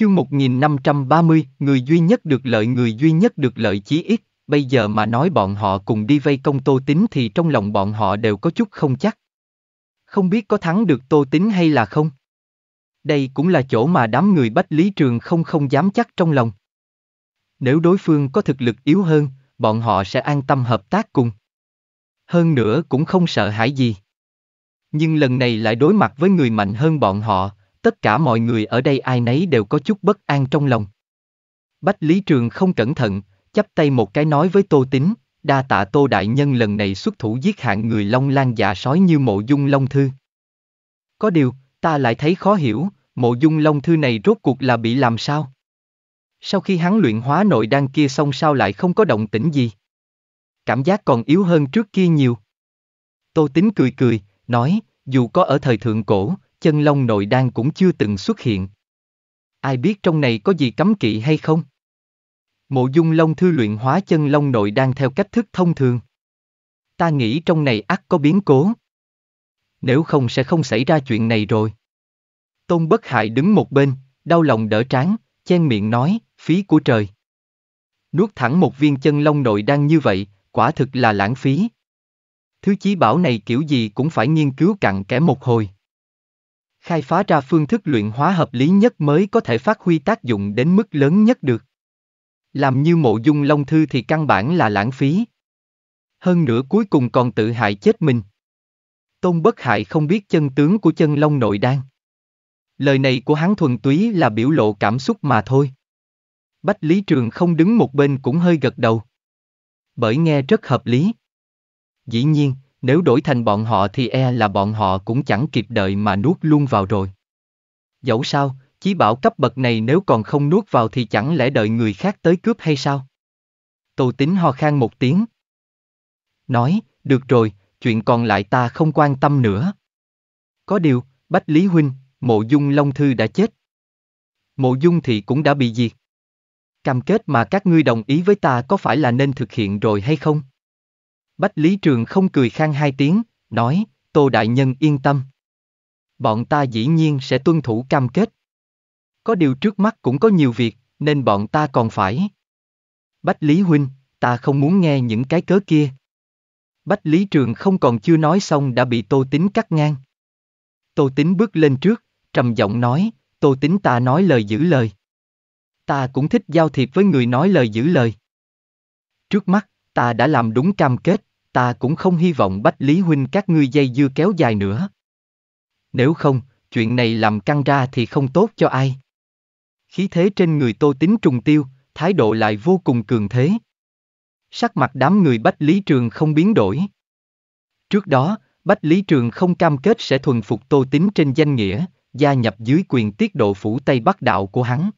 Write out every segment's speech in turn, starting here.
Chương 1530, người duy nhất được lợi người duy nhất được lợi chí ít, bây giờ mà nói bọn họ cùng đi vây công Tô tính thì trong lòng bọn họ đều có chút không chắc. Không biết có thắng được Tô tính hay là không? Đây cũng là chỗ mà đám người Bách Lý Trường không không dám chắc trong lòng. Nếu đối phương có thực lực yếu hơn, bọn họ sẽ an tâm hợp tác cùng. Hơn nữa cũng không sợ hãi gì. Nhưng lần này lại đối mặt với người mạnh hơn bọn họ, tất cả mọi người ở đây ai nấy đều có chút bất an trong lòng. Bách Lý Trường không cẩn thận, chắp tay một cái nói với Tô tính, đa tạ Tô Đại Nhân lần này xuất thủ giết hạng người long lan giả sói như mộ dung long thư. Có điều, ta lại thấy khó hiểu, mộ dung long thư này rốt cuộc là bị làm sao? Sau khi hắn luyện hóa nội đan kia xong sao lại không có động tĩnh gì? Cảm giác còn yếu hơn trước kia nhiều. Tô tính cười cười, nói, dù có ở thời thượng cổ, chân long nội đan cũng chưa từng xuất hiện. Ai biết trong này có gì cấm kỵ hay không? Mộ dung long thư luyện hóa chân long nội đan theo cách thức thông thường. Ta nghĩ trong này ắt có biến cố. Nếu không sẽ không xảy ra chuyện này rồi. Tôn bất hại đứng một bên, đau lòng đỡ trán, chen miệng nói, phí của trời. Nuốt thẳng một viên chân long nội đan như vậy, quả thực là lãng phí. Thứ chí bảo này kiểu gì cũng phải nghiên cứu cặn kẽ một hồi khai phá ra phương thức luyện hóa hợp lý nhất mới có thể phát huy tác dụng đến mức lớn nhất được. Làm như mộ dung long thư thì căn bản là lãng phí. Hơn nữa cuối cùng còn tự hại chết mình. Tôn bất hại không biết chân tướng của chân long nội đan. Lời này của hắn thuần túy là biểu lộ cảm xúc mà thôi. Bách Lý Trường không đứng một bên cũng hơi gật đầu. Bởi nghe rất hợp lý. Dĩ nhiên, nếu đổi thành bọn họ thì e là bọn họ cũng chẳng kịp đợi mà nuốt luôn vào rồi. Dẫu sao, chí bảo cấp bậc này nếu còn không nuốt vào thì chẳng lẽ đợi người khác tới cướp hay sao? Tô tính ho khan một tiếng. Nói, được rồi, chuyện còn lại ta không quan tâm nữa. Có điều, Bách Lý Huynh, mộ dung Long Thư đã chết. Mộ dung thì cũng đã bị diệt. Cam kết mà các ngươi đồng ý với ta có phải là nên thực hiện rồi hay không? Bách Lý Trường không cười khang hai tiếng, nói, Tô Đại Nhân yên tâm. Bọn ta dĩ nhiên sẽ tuân thủ cam kết. Có điều trước mắt cũng có nhiều việc, nên bọn ta còn phải. Bách Lý Huynh, ta không muốn nghe những cái cớ kia. Bách Lý Trường không còn chưa nói xong đã bị Tô Tính cắt ngang. Tô Tính bước lên trước, trầm giọng nói, Tô Tính ta nói lời giữ lời. Ta cũng thích giao thiệp với người nói lời giữ lời. Trước mắt, ta đã làm đúng cam kết ta cũng không hy vọng Bách Lý Huynh các ngươi dây dưa kéo dài nữa. Nếu không, chuyện này làm căng ra thì không tốt cho ai. Khí thế trên người tô tính trùng tiêu, thái độ lại vô cùng cường thế. Sắc mặt đám người Bách Lý Trường không biến đổi. Trước đó, Bách Lý Trường không cam kết sẽ thuần phục tô tính trên danh nghĩa, gia nhập dưới quyền tiết độ phủ Tây Bắc Đạo của hắn.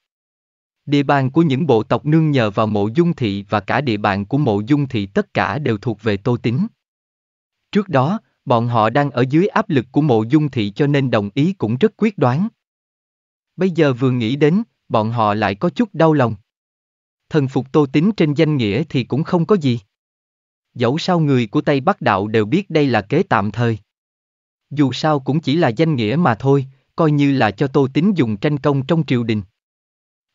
Địa bàn của những bộ tộc nương nhờ vào mộ dung thị và cả địa bàn của mộ dung thị tất cả đều thuộc về tô tính. Trước đó, bọn họ đang ở dưới áp lực của mộ dung thị cho nên đồng ý cũng rất quyết đoán. Bây giờ vừa nghĩ đến, bọn họ lại có chút đau lòng. Thần phục tô tính trên danh nghĩa thì cũng không có gì. Dẫu sao người của Tây Bắc Đạo đều biết đây là kế tạm thời. Dù sao cũng chỉ là danh nghĩa mà thôi, coi như là cho tô tính dùng tranh công trong triều đình.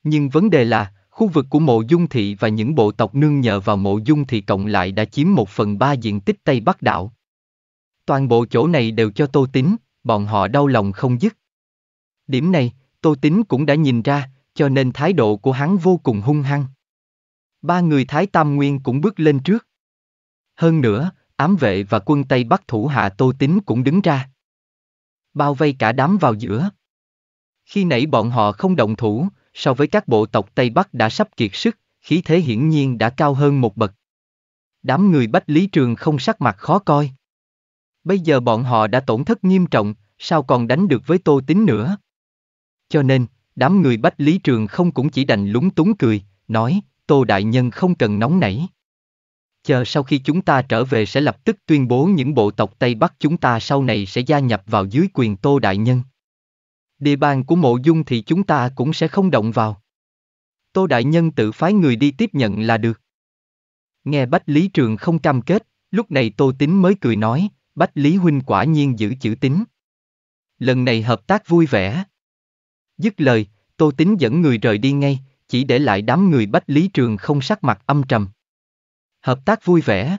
Nhưng vấn đề là, khu vực của mộ dung thị và những bộ tộc nương nhờ vào mộ dung thị cộng lại đã chiếm một phần ba diện tích Tây Bắc đảo. Toàn bộ chỗ này đều cho Tô Tín, bọn họ đau lòng không dứt. Điểm này, Tô Tín cũng đã nhìn ra, cho nên thái độ của hắn vô cùng hung hăng. Ba người Thái Tam Nguyên cũng bước lên trước. Hơn nữa, ám vệ và quân Tây Bắc thủ hạ Tô Tín cũng đứng ra. Bao vây cả đám vào giữa. Khi nãy bọn họ không động thủ, so với các bộ tộc Tây Bắc đã sắp kiệt sức, khí thế hiển nhiên đã cao hơn một bậc. Đám người Bách Lý Trường không sắc mặt khó coi. Bây giờ bọn họ đã tổn thất nghiêm trọng, sao còn đánh được với Tô Tín nữa? Cho nên, đám người Bách Lý Trường không cũng chỉ đành lúng túng cười, nói, Tô Đại Nhân không cần nóng nảy. Chờ sau khi chúng ta trở về sẽ lập tức tuyên bố những bộ tộc Tây Bắc chúng ta sau này sẽ gia nhập vào dưới quyền Tô Đại Nhân. Địa bàn của mộ dung thì chúng ta cũng sẽ không động vào. Tô Đại Nhân tự phái người đi tiếp nhận là được. Nghe Bách Lý Trường không cam kết, lúc này Tô Tính mới cười nói, Bách Lý Huynh quả nhiên giữ chữ tính. Lần này hợp tác vui vẻ. Dứt lời, Tô Tính dẫn người rời đi ngay, chỉ để lại đám người Bách Lý Trường không sắc mặt âm trầm. Hợp tác vui vẻ.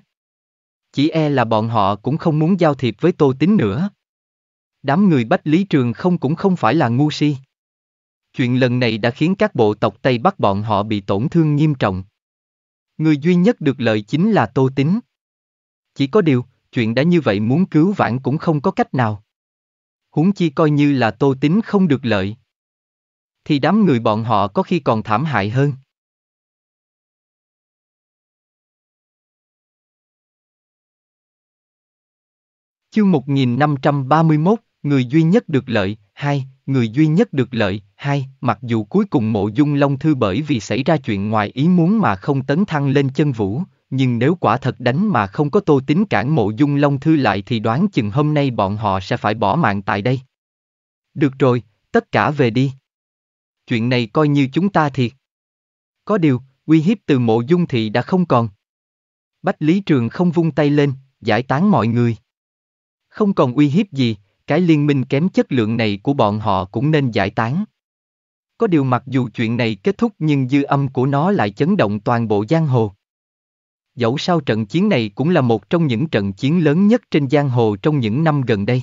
Chỉ e là bọn họ cũng không muốn giao thiệp với Tô Tính nữa. Đám người Bách Lý Trường không cũng không phải là ngu si. Chuyện lần này đã khiến các bộ tộc Tây Bắc bọn họ bị tổn thương nghiêm trọng. Người duy nhất được lợi chính là Tô Tính. Chỉ có điều, chuyện đã như vậy muốn cứu vãn cũng không có cách nào. Huống chi coi như là Tô Tính không được lợi. Thì đám người bọn họ có khi còn thảm hại hơn. Chương 1531 người duy nhất được lợi, hai, người duy nhất được lợi, hai, mặc dù cuối cùng mộ dung long thư bởi vì xảy ra chuyện ngoài ý muốn mà không tấn thăng lên chân vũ, nhưng nếu quả thật đánh mà không có tô tính cản mộ dung long thư lại thì đoán chừng hôm nay bọn họ sẽ phải bỏ mạng tại đây. Được rồi, tất cả về đi. Chuyện này coi như chúng ta thiệt. Có điều, uy hiếp từ mộ dung thị đã không còn. Bách Lý Trường không vung tay lên, giải tán mọi người. Không còn uy hiếp gì, cái liên minh kém chất lượng này của bọn họ cũng nên giải tán. Có điều mặc dù chuyện này kết thúc nhưng dư âm của nó lại chấn động toàn bộ giang hồ. Dẫu sao trận chiến này cũng là một trong những trận chiến lớn nhất trên giang hồ trong những năm gần đây.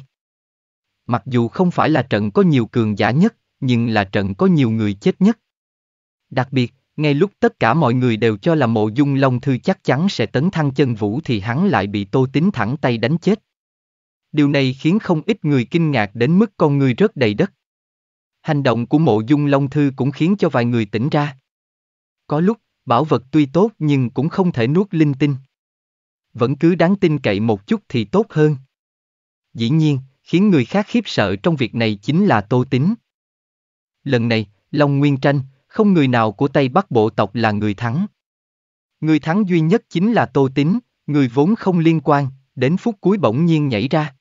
Mặc dù không phải là trận có nhiều cường giả nhất, nhưng là trận có nhiều người chết nhất. Đặc biệt, ngay lúc tất cả mọi người đều cho là mộ dung long thư chắc chắn sẽ tấn thăng chân vũ thì hắn lại bị tô tính thẳng tay đánh chết điều này khiến không ít người kinh ngạc đến mức con người rớt đầy đất. Hành động của mộ dung Long Thư cũng khiến cho vài người tỉnh ra. Có lúc, bảo vật tuy tốt nhưng cũng không thể nuốt linh tinh. Vẫn cứ đáng tin cậy một chút thì tốt hơn. Dĩ nhiên, khiến người khác khiếp sợ trong việc này chính là tô tính. Lần này, Long Nguyên Tranh, không người nào của Tây Bắc bộ tộc là người thắng. Người thắng duy nhất chính là tô tính, người vốn không liên quan, đến phút cuối bỗng nhiên nhảy ra.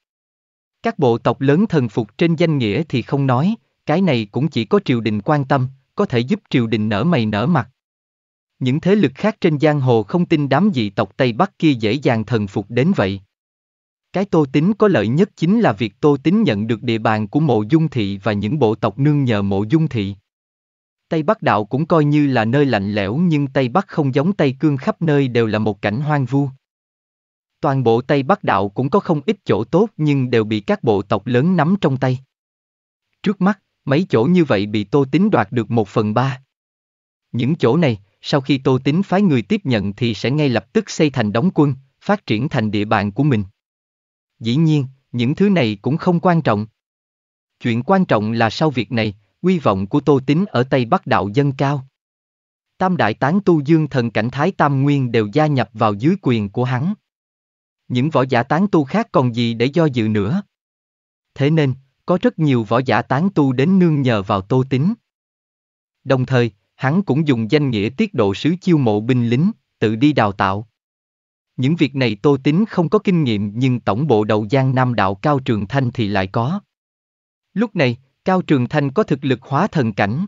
Các bộ tộc lớn thần phục trên danh nghĩa thì không nói, cái này cũng chỉ có triều đình quan tâm, có thể giúp triều đình nở mày nở mặt. Những thế lực khác trên giang hồ không tin đám dị tộc Tây Bắc kia dễ dàng thần phục đến vậy. Cái tô tính có lợi nhất chính là việc tô tính nhận được địa bàn của mộ dung thị và những bộ tộc nương nhờ mộ dung thị. Tây Bắc đạo cũng coi như là nơi lạnh lẽo nhưng Tây Bắc không giống Tây Cương khắp nơi đều là một cảnh hoang vu toàn bộ Tây Bắc Đạo cũng có không ít chỗ tốt nhưng đều bị các bộ tộc lớn nắm trong tay. Trước mắt, mấy chỗ như vậy bị Tô Tín đoạt được một phần ba. Những chỗ này, sau khi Tô Tín phái người tiếp nhận thì sẽ ngay lập tức xây thành đóng quân, phát triển thành địa bàn của mình. Dĩ nhiên, những thứ này cũng không quan trọng. Chuyện quan trọng là sau việc này, uy vọng của Tô Tín ở Tây Bắc Đạo dâng cao. Tam đại tán tu dương thần cảnh Thái Tam Nguyên đều gia nhập vào dưới quyền của hắn những võ giả tán tu khác còn gì để do dự nữa. Thế nên, có rất nhiều võ giả tán tu đến nương nhờ vào tô tính. Đồng thời, hắn cũng dùng danh nghĩa tiết độ sứ chiêu mộ binh lính, tự đi đào tạo. Những việc này tô tính không có kinh nghiệm nhưng tổng bộ đầu giang nam đạo Cao Trường Thanh thì lại có. Lúc này, Cao Trường Thanh có thực lực hóa thần cảnh.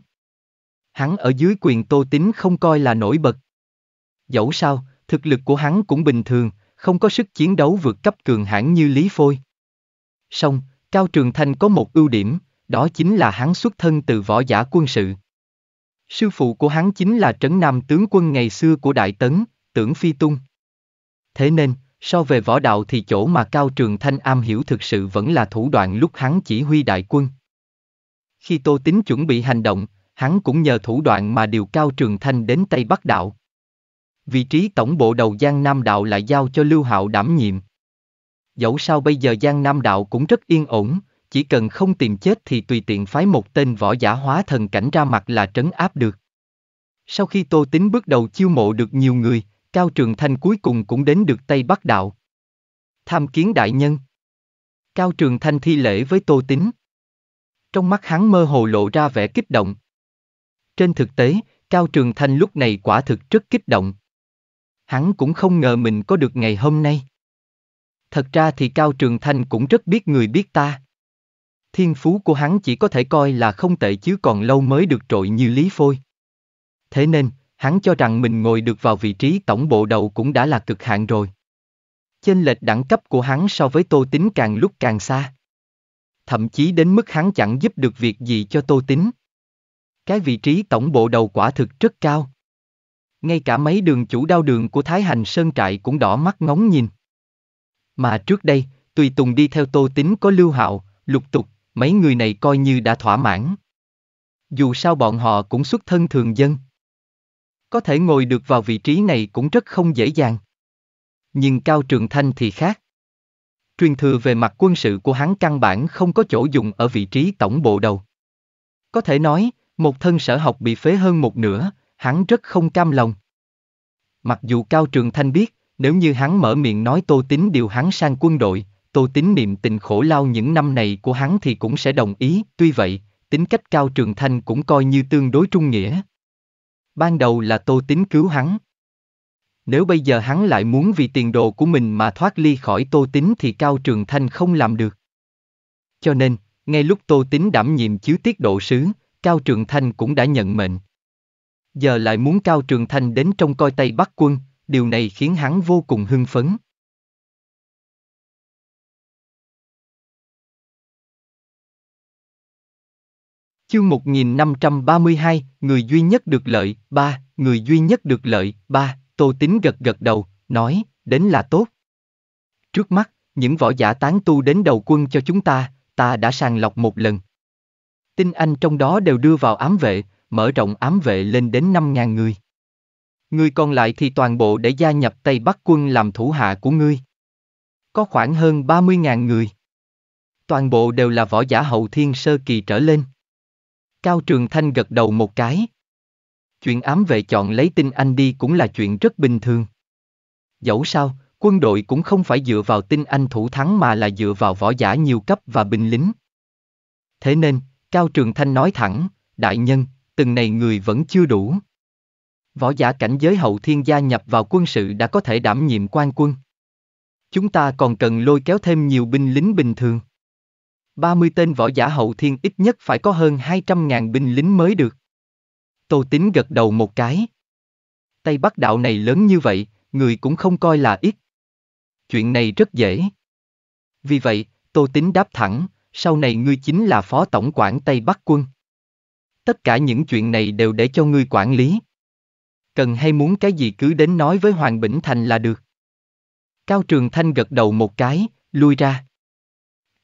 Hắn ở dưới quyền tô tính không coi là nổi bật. Dẫu sao, thực lực của hắn cũng bình thường, không có sức chiến đấu vượt cấp cường hãn như Lý Phôi. Song, Cao Trường Thanh có một ưu điểm, đó chính là hắn xuất thân từ võ giả quân sự. Sư phụ của hắn chính là trấn nam tướng quân ngày xưa của Đại Tấn, tưởng Phi Tung. Thế nên, so về võ đạo thì chỗ mà Cao Trường Thanh am hiểu thực sự vẫn là thủ đoạn lúc hắn chỉ huy đại quân. Khi Tô Tính chuẩn bị hành động, hắn cũng nhờ thủ đoạn mà điều Cao Trường Thanh đến Tây Bắc Đạo vị trí tổng bộ đầu Giang Nam Đạo lại giao cho Lưu Hạo đảm nhiệm. Dẫu sao bây giờ Giang Nam Đạo cũng rất yên ổn, chỉ cần không tìm chết thì tùy tiện phái một tên võ giả hóa thần cảnh ra mặt là trấn áp được. Sau khi Tô Tính bước đầu chiêu mộ được nhiều người, Cao Trường Thanh cuối cùng cũng đến được Tây Bắc Đạo. Tham kiến đại nhân. Cao Trường Thanh thi lễ với Tô Tính. Trong mắt hắn mơ hồ lộ ra vẻ kích động. Trên thực tế, Cao Trường Thanh lúc này quả thực rất kích động hắn cũng không ngờ mình có được ngày hôm nay. Thật ra thì Cao Trường Thanh cũng rất biết người biết ta. Thiên phú của hắn chỉ có thể coi là không tệ chứ còn lâu mới được trội như Lý Phôi. Thế nên, hắn cho rằng mình ngồi được vào vị trí tổng bộ đầu cũng đã là cực hạn rồi. Chênh lệch đẳng cấp của hắn so với Tô Tính càng lúc càng xa. Thậm chí đến mức hắn chẳng giúp được việc gì cho Tô Tính. Cái vị trí tổng bộ đầu quả thực rất cao. Ngay cả mấy đường chủ đao đường của Thái Hành Sơn Trại cũng đỏ mắt ngóng nhìn. Mà trước đây, Tùy Tùng đi theo tô tính có lưu hạo, lục tục, mấy người này coi như đã thỏa mãn. Dù sao bọn họ cũng xuất thân thường dân. Có thể ngồi được vào vị trí này cũng rất không dễ dàng. Nhưng Cao Trường Thanh thì khác. Truyền thừa về mặt quân sự của hắn căn bản không có chỗ dùng ở vị trí tổng bộ đầu. Có thể nói, một thân sở học bị phế hơn một nửa, hắn rất không cam lòng. Mặc dù Cao Trường Thanh biết, nếu như hắn mở miệng nói Tô Tín điều hắn sang quân đội, Tô Tín niệm tình khổ lao những năm này của hắn thì cũng sẽ đồng ý, tuy vậy, tính cách Cao Trường Thanh cũng coi như tương đối trung nghĩa. Ban đầu là Tô Tín cứu hắn. Nếu bây giờ hắn lại muốn vì tiền đồ của mình mà thoát ly khỏi Tô Tín thì Cao Trường Thanh không làm được. Cho nên, ngay lúc Tô Tín đảm nhiệm chiếu tiết độ sứ, Cao Trường Thanh cũng đã nhận mệnh giờ lại muốn Cao Trường Thanh đến trong coi tay bắt quân, điều này khiến hắn vô cùng hưng phấn. Chương 1532, người duy nhất được lợi, ba, người duy nhất được lợi, ba, Tô tính gật gật đầu, nói, đến là tốt. Trước mắt, những võ giả tán tu đến đầu quân cho chúng ta, ta đã sàng lọc một lần. Tinh anh trong đó đều đưa vào ám vệ, mở rộng ám vệ lên đến 5.000 người. Người còn lại thì toàn bộ để gia nhập Tây Bắc quân làm thủ hạ của ngươi. Có khoảng hơn 30.000 người. Toàn bộ đều là võ giả hậu thiên sơ kỳ trở lên. Cao Trường Thanh gật đầu một cái. Chuyện ám vệ chọn lấy Tinh anh đi cũng là chuyện rất bình thường. Dẫu sao, quân đội cũng không phải dựa vào Tinh anh thủ thắng mà là dựa vào võ giả nhiều cấp và binh lính. Thế nên, Cao Trường Thanh nói thẳng, đại nhân, từng này người vẫn chưa đủ. Võ giả cảnh giới hậu thiên gia nhập vào quân sự đã có thể đảm nhiệm quan quân. Chúng ta còn cần lôi kéo thêm nhiều binh lính bình thường. 30 tên võ giả hậu thiên ít nhất phải có hơn 200.000 binh lính mới được. Tô Tín gật đầu một cái. Tây Bắc đạo này lớn như vậy, người cũng không coi là ít. Chuyện này rất dễ. Vì vậy, Tô Tín đáp thẳng, sau này ngươi chính là phó tổng quản Tây Bắc quân tất cả những chuyện này đều để cho ngươi quản lý. Cần hay muốn cái gì cứ đến nói với Hoàng Bỉnh Thành là được. Cao Trường Thanh gật đầu một cái, lui ra.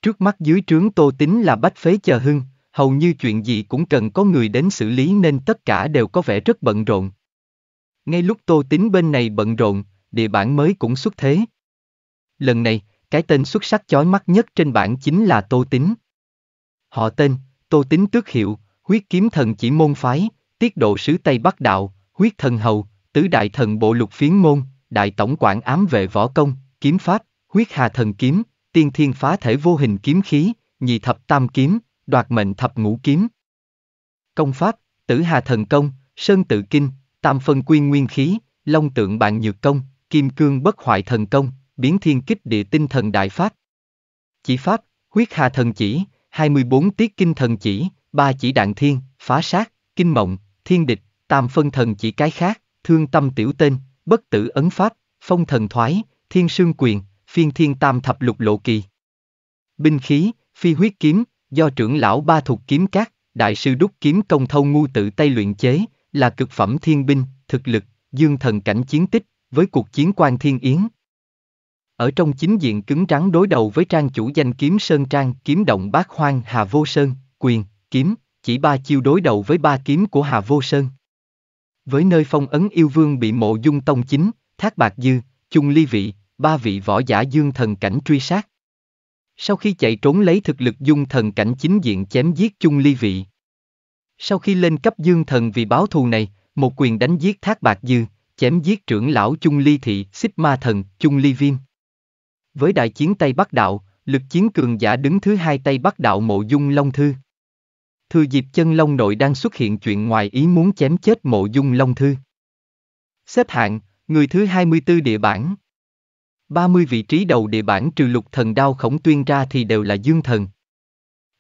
Trước mắt dưới trướng tô tính là bách phế chờ hưng, hầu như chuyện gì cũng cần có người đến xử lý nên tất cả đều có vẻ rất bận rộn. Ngay lúc tô tính bên này bận rộn, địa bản mới cũng xuất thế. Lần này, cái tên xuất sắc chói mắt nhất trên bản chính là tô tính. Họ tên, tô tính tước hiệu, huyết kiếm thần chỉ môn phái, tiết độ sứ Tây Bắc Đạo, huyết thần hầu, tứ đại thần bộ lục phiến môn, đại tổng quản ám vệ võ công, kiếm pháp, huyết hà thần kiếm, tiên thiên phá thể vô hình kiếm khí, nhị thập tam kiếm, đoạt mệnh thập ngũ kiếm. Công pháp, tử hà thần công, sơn tự kinh, tam phân quy nguyên khí, long tượng bạn nhược công, kim cương bất hoại thần công, biến thiên kích địa tinh thần đại pháp. Chỉ pháp, huyết hà thần chỉ, 24 tiết kinh thần chỉ, ba chỉ đạn thiên, phá sát, kinh mộng, thiên địch, tam phân thần chỉ cái khác, thương tâm tiểu tên, bất tử ấn pháp, phong thần thoái, thiên sương quyền, phiên thiên tam thập lục lộ kỳ. Binh khí, phi huyết kiếm, do trưởng lão ba thuộc kiếm các, đại sư đúc kiếm công thâu ngu tự tay luyện chế, là cực phẩm thiên binh, thực lực, dương thần cảnh chiến tích, với cuộc chiến quan thiên yến. Ở trong chính diện cứng trắng đối đầu với trang chủ danh kiếm Sơn Trang, kiếm động bát hoang Hà Vô Sơn, quyền, kiếm, chỉ ba chiêu đối đầu với ba kiếm của Hà Vô Sơn. Với nơi phong ấn yêu vương bị mộ dung tông chính, thác bạc dư, chung ly vị, ba vị võ giả dương thần cảnh truy sát. Sau khi chạy trốn lấy thực lực dung thần cảnh chính diện chém giết chung ly vị. Sau khi lên cấp dương thần vì báo thù này, một quyền đánh giết thác bạc dư, chém giết trưởng lão chung ly thị xích ma thần chung ly viêm. Với đại chiến Tây Bắc Đạo, lực chiến cường giả đứng thứ hai Tây Bắc Đạo mộ dung Long Thư. Thừa dịp chân long nội đang xuất hiện chuyện ngoài ý muốn chém chết mộ dung long thư. Xếp hạng, người thứ 24 địa bảng. 30 vị trí đầu địa bản trừ lục thần đao khổng tuyên ra thì đều là dương thần.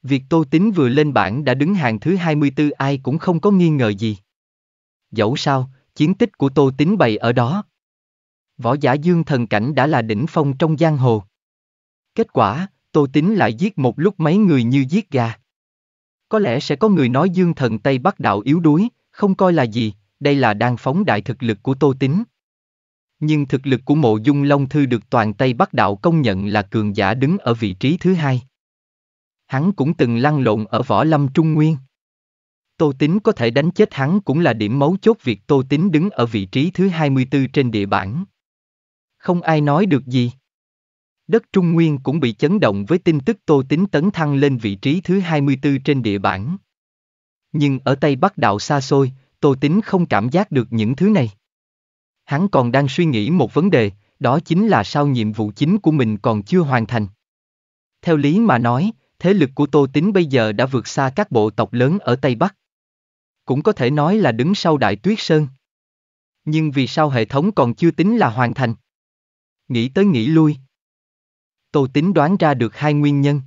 Việc Tô tính vừa lên bảng đã đứng hàng thứ 24 ai cũng không có nghi ngờ gì. Dẫu sao, chiến tích của Tô tính bày ở đó. Võ giả dương thần cảnh đã là đỉnh phong trong giang hồ. Kết quả, Tô tính lại giết một lúc mấy người như giết gà. Có lẽ sẽ có người nói dương thần Tây Bắc đạo yếu đuối, không coi là gì, đây là đang phóng đại thực lực của Tô Tín. Nhưng thực lực của mộ dung Long Thư được toàn Tây Bắc đạo công nhận là cường giả đứng ở vị trí thứ hai. Hắn cũng từng lăn lộn ở võ lâm Trung Nguyên. Tô Tín có thể đánh chết hắn cũng là điểm mấu chốt việc Tô Tín đứng ở vị trí thứ 24 trên địa bản, Không ai nói được gì. Đất Trung Nguyên cũng bị chấn động với tin tức Tô Tính tấn thăng lên vị trí thứ 24 trên địa bản. Nhưng ở Tây Bắc đạo xa xôi, Tô Tính không cảm giác được những thứ này. Hắn còn đang suy nghĩ một vấn đề, đó chính là sao nhiệm vụ chính của mình còn chưa hoàn thành. Theo lý mà nói, thế lực của Tô Tính bây giờ đã vượt xa các bộ tộc lớn ở Tây Bắc. Cũng có thể nói là đứng sau Đại Tuyết Sơn. Nhưng vì sao hệ thống còn chưa tính là hoàn thành? Nghĩ tới nghĩ lui, tôi tính đoán ra được hai nguyên nhân.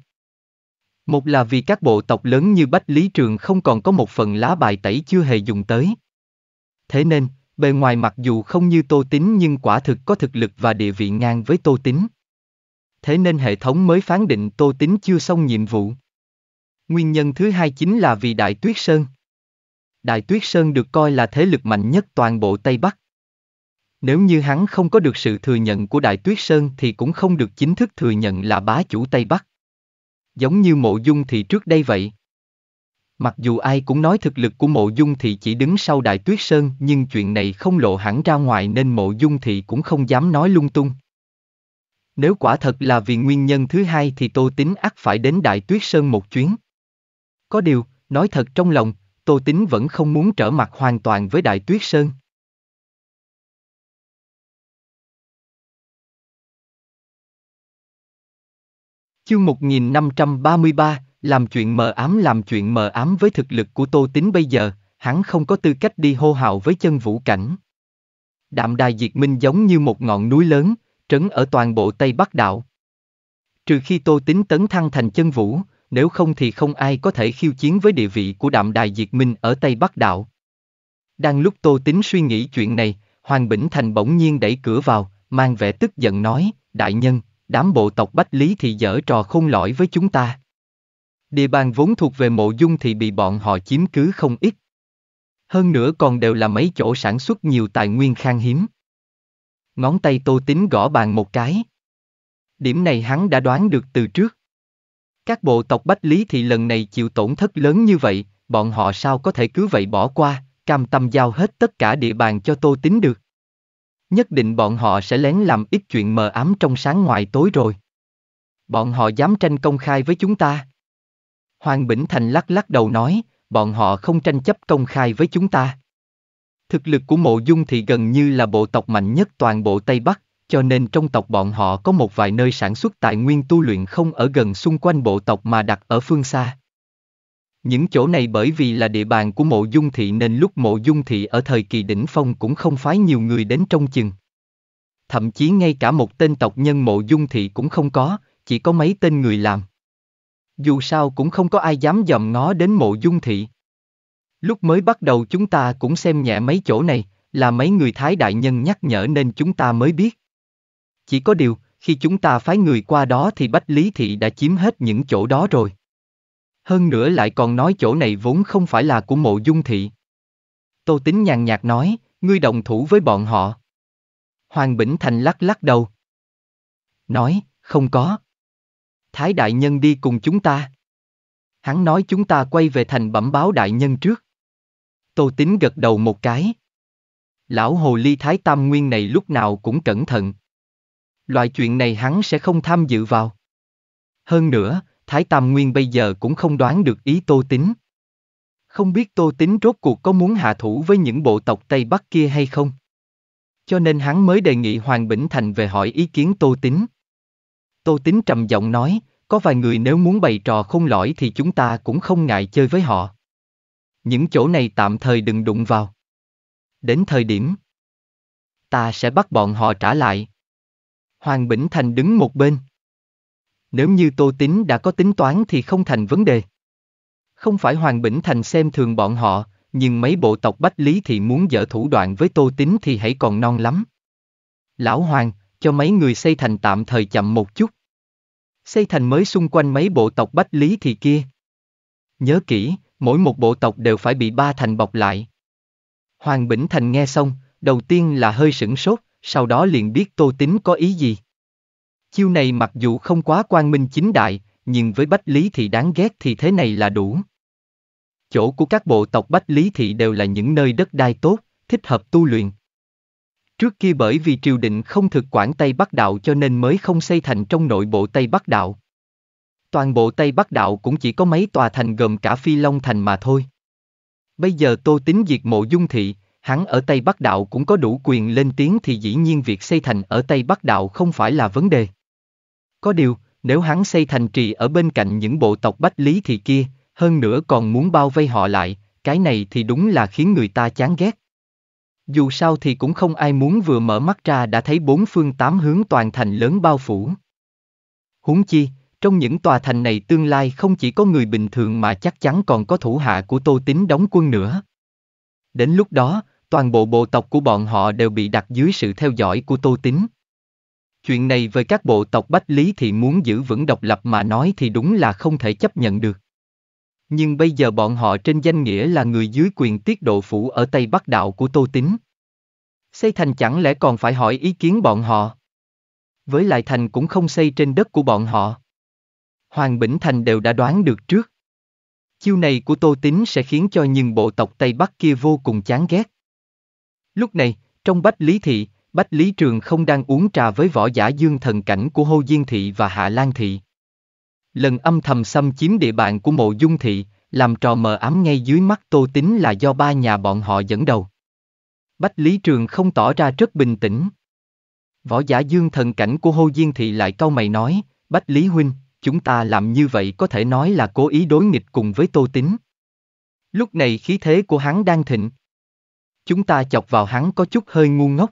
Một là vì các bộ tộc lớn như Bách Lý Trường không còn có một phần lá bài tẩy chưa hề dùng tới. Thế nên, bề ngoài mặc dù không như Tô Tính nhưng quả thực có thực lực và địa vị ngang với Tô Tính. Thế nên hệ thống mới phán định Tô Tính chưa xong nhiệm vụ. Nguyên nhân thứ hai chính là vì Đại Tuyết Sơn. Đại Tuyết Sơn được coi là thế lực mạnh nhất toàn bộ Tây Bắc. Nếu như hắn không có được sự thừa nhận của Đại Tuyết Sơn thì cũng không được chính thức thừa nhận là bá chủ Tây Bắc. Giống như mộ dung thì trước đây vậy. Mặc dù ai cũng nói thực lực của mộ dung thì chỉ đứng sau đại tuyết sơn nhưng chuyện này không lộ hẳn ra ngoài nên mộ dung thì cũng không dám nói lung tung. Nếu quả thật là vì nguyên nhân thứ hai thì Tô Tính ắt phải đến Đại Tuyết Sơn một chuyến. Có điều, nói thật trong lòng, Tô Tính vẫn không muốn trở mặt hoàn toàn với Đại Tuyết Sơn. Chương 1533, làm chuyện mờ ám làm chuyện mờ ám với thực lực của Tô tính bây giờ, hắn không có tư cách đi hô hào với chân vũ cảnh. Đạm đài diệt minh giống như một ngọn núi lớn, trấn ở toàn bộ Tây Bắc Đạo. Trừ khi Tô tính tấn thăng thành chân vũ, nếu không thì không ai có thể khiêu chiến với địa vị của đạm đài diệt minh ở Tây Bắc Đạo. Đang lúc Tô tính suy nghĩ chuyện này, Hoàng Bỉnh Thành bỗng nhiên đẩy cửa vào, mang vẻ tức giận nói, đại nhân, đám bộ tộc Bách Lý thì dở trò khôn lõi với chúng ta. Địa bàn vốn thuộc về mộ dung thì bị bọn họ chiếm cứ không ít. Hơn nữa còn đều là mấy chỗ sản xuất nhiều tài nguyên khan hiếm. Ngón tay tô tính gõ bàn một cái. Điểm này hắn đã đoán được từ trước. Các bộ tộc Bách Lý thì lần này chịu tổn thất lớn như vậy, bọn họ sao có thể cứ vậy bỏ qua, cam tâm giao hết tất cả địa bàn cho tô tính được. Nhất định bọn họ sẽ lén làm ít chuyện mờ ám trong sáng ngoài tối rồi. Bọn họ dám tranh công khai với chúng ta. Hoàng Bỉnh Thành lắc lắc đầu nói, bọn họ không tranh chấp công khai với chúng ta. Thực lực của mộ dung thì gần như là bộ tộc mạnh nhất toàn bộ Tây Bắc, cho nên trong tộc bọn họ có một vài nơi sản xuất tài nguyên tu luyện không ở gần xung quanh bộ tộc mà đặt ở phương xa. Những chỗ này bởi vì là địa bàn của mộ dung thị nên lúc mộ dung thị ở thời kỳ đỉnh phong cũng không phái nhiều người đến trong chừng. Thậm chí ngay cả một tên tộc nhân mộ dung thị cũng không có, chỉ có mấy tên người làm. Dù sao cũng không có ai dám dòm ngó đến mộ dung thị. Lúc mới bắt đầu chúng ta cũng xem nhẹ mấy chỗ này, là mấy người Thái Đại Nhân nhắc nhở nên chúng ta mới biết. Chỉ có điều, khi chúng ta phái người qua đó thì Bách Lý Thị đã chiếm hết những chỗ đó rồi. Hơn nữa lại còn nói chỗ này vốn không phải là của mộ dung thị. Tô Tính nhàn nhạt nói, ngươi đồng thủ với bọn họ. Hoàng Bỉnh Thành lắc lắc đầu. Nói, không có. Thái đại nhân đi cùng chúng ta. Hắn nói chúng ta quay về thành bẩm báo đại nhân trước. Tô tính gật đầu một cái. Lão hồ ly thái tam nguyên này lúc nào cũng cẩn thận. Loại chuyện này hắn sẽ không tham dự vào. Hơn nữa, Thái Tam Nguyên bây giờ cũng không đoán được ý Tô Tính. Không biết Tô Tính rốt cuộc có muốn hạ thủ với những bộ tộc Tây Bắc kia hay không? Cho nên hắn mới đề nghị Hoàng Bỉnh Thành về hỏi ý kiến Tô Tính. Tô Tính trầm giọng nói, có vài người nếu muốn bày trò không lõi thì chúng ta cũng không ngại chơi với họ. Những chỗ này tạm thời đừng đụng vào. Đến thời điểm, ta sẽ bắt bọn họ trả lại. Hoàng Bỉnh Thành đứng một bên nếu như Tô tính đã có tính toán thì không thành vấn đề. Không phải Hoàng Bỉnh Thành xem thường bọn họ, nhưng mấy bộ tộc Bách Lý thì muốn dở thủ đoạn với Tô tính thì hãy còn non lắm. Lão Hoàng, cho mấy người xây thành tạm thời chậm một chút. Xây thành mới xung quanh mấy bộ tộc Bách Lý thì kia. Nhớ kỹ, mỗi một bộ tộc đều phải bị ba thành bọc lại. Hoàng Bỉnh Thành nghe xong, đầu tiên là hơi sửng sốt, sau đó liền biết Tô tính có ý gì. Chiêu này mặc dù không quá quan minh chính đại, nhưng với Bách Lý Thị đáng ghét thì thế này là đủ. Chỗ của các bộ tộc Bách Lý Thị đều là những nơi đất đai tốt, thích hợp tu luyện. Trước kia bởi vì triều đình không thực quản Tây Bắc Đạo cho nên mới không xây thành trong nội bộ Tây Bắc Đạo. Toàn bộ Tây Bắc Đạo cũng chỉ có mấy tòa thành gồm cả Phi Long Thành mà thôi. Bây giờ Tô Tính diệt mộ dung thị, hắn ở Tây Bắc Đạo cũng có đủ quyền lên tiếng thì dĩ nhiên việc xây thành ở Tây Bắc Đạo không phải là vấn đề. Có điều, nếu hắn xây thành trì ở bên cạnh những bộ tộc Bách Lý thì kia, hơn nữa còn muốn bao vây họ lại, cái này thì đúng là khiến người ta chán ghét. Dù sao thì cũng không ai muốn vừa mở mắt ra đã thấy bốn phương tám hướng toàn thành lớn bao phủ. Huống chi, trong những tòa thành này tương lai không chỉ có người bình thường mà chắc chắn còn có thủ hạ của Tô Tín đóng quân nữa. Đến lúc đó, toàn bộ bộ tộc của bọn họ đều bị đặt dưới sự theo dõi của Tô Tín. Chuyện này với các bộ tộc Bách Lý thì muốn giữ vững độc lập mà nói thì đúng là không thể chấp nhận được. Nhưng bây giờ bọn họ trên danh nghĩa là người dưới quyền tiết độ phủ ở Tây Bắc Đạo của Tô Tín. Xây thành chẳng lẽ còn phải hỏi ý kiến bọn họ? Với lại thành cũng không xây trên đất của bọn họ. Hoàng Bỉnh Thành đều đã đoán được trước. Chiêu này của Tô Tín sẽ khiến cho những bộ tộc Tây Bắc kia vô cùng chán ghét. Lúc này, trong Bách Lý Thị, Bách Lý Trường không đang uống trà với võ giả dương thần cảnh của Hô Diên Thị và Hạ Lan Thị. Lần âm thầm xâm chiếm địa bàn của mộ dung thị, làm trò mờ ám ngay dưới mắt tô tính là do ba nhà bọn họ dẫn đầu. Bách Lý Trường không tỏ ra rất bình tĩnh. Võ giả dương thần cảnh của Hô Diên Thị lại cau mày nói, Bách Lý Huynh, chúng ta làm như vậy có thể nói là cố ý đối nghịch cùng với tô tính. Lúc này khí thế của hắn đang thịnh. Chúng ta chọc vào hắn có chút hơi ngu ngốc.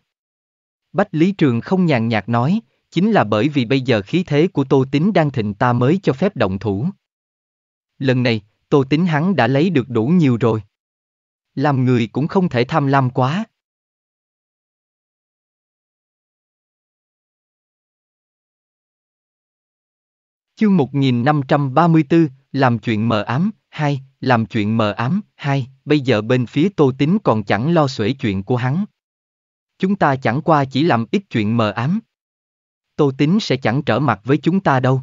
Bách Lý Trường không nhàn nhạt nói, chính là bởi vì bây giờ khí thế của Tô Tính đang thịnh ta mới cho phép động thủ. Lần này, Tô Tính hắn đã lấy được đủ nhiều rồi. Làm người cũng không thể tham lam quá. Chương 1534, làm chuyện mờ ám, hai, làm chuyện mờ ám, hai, bây giờ bên phía Tô Tính còn chẳng lo xuể chuyện của hắn, Chúng ta chẳng qua chỉ làm ít chuyện mờ ám. Tô Tính sẽ chẳng trở mặt với chúng ta đâu.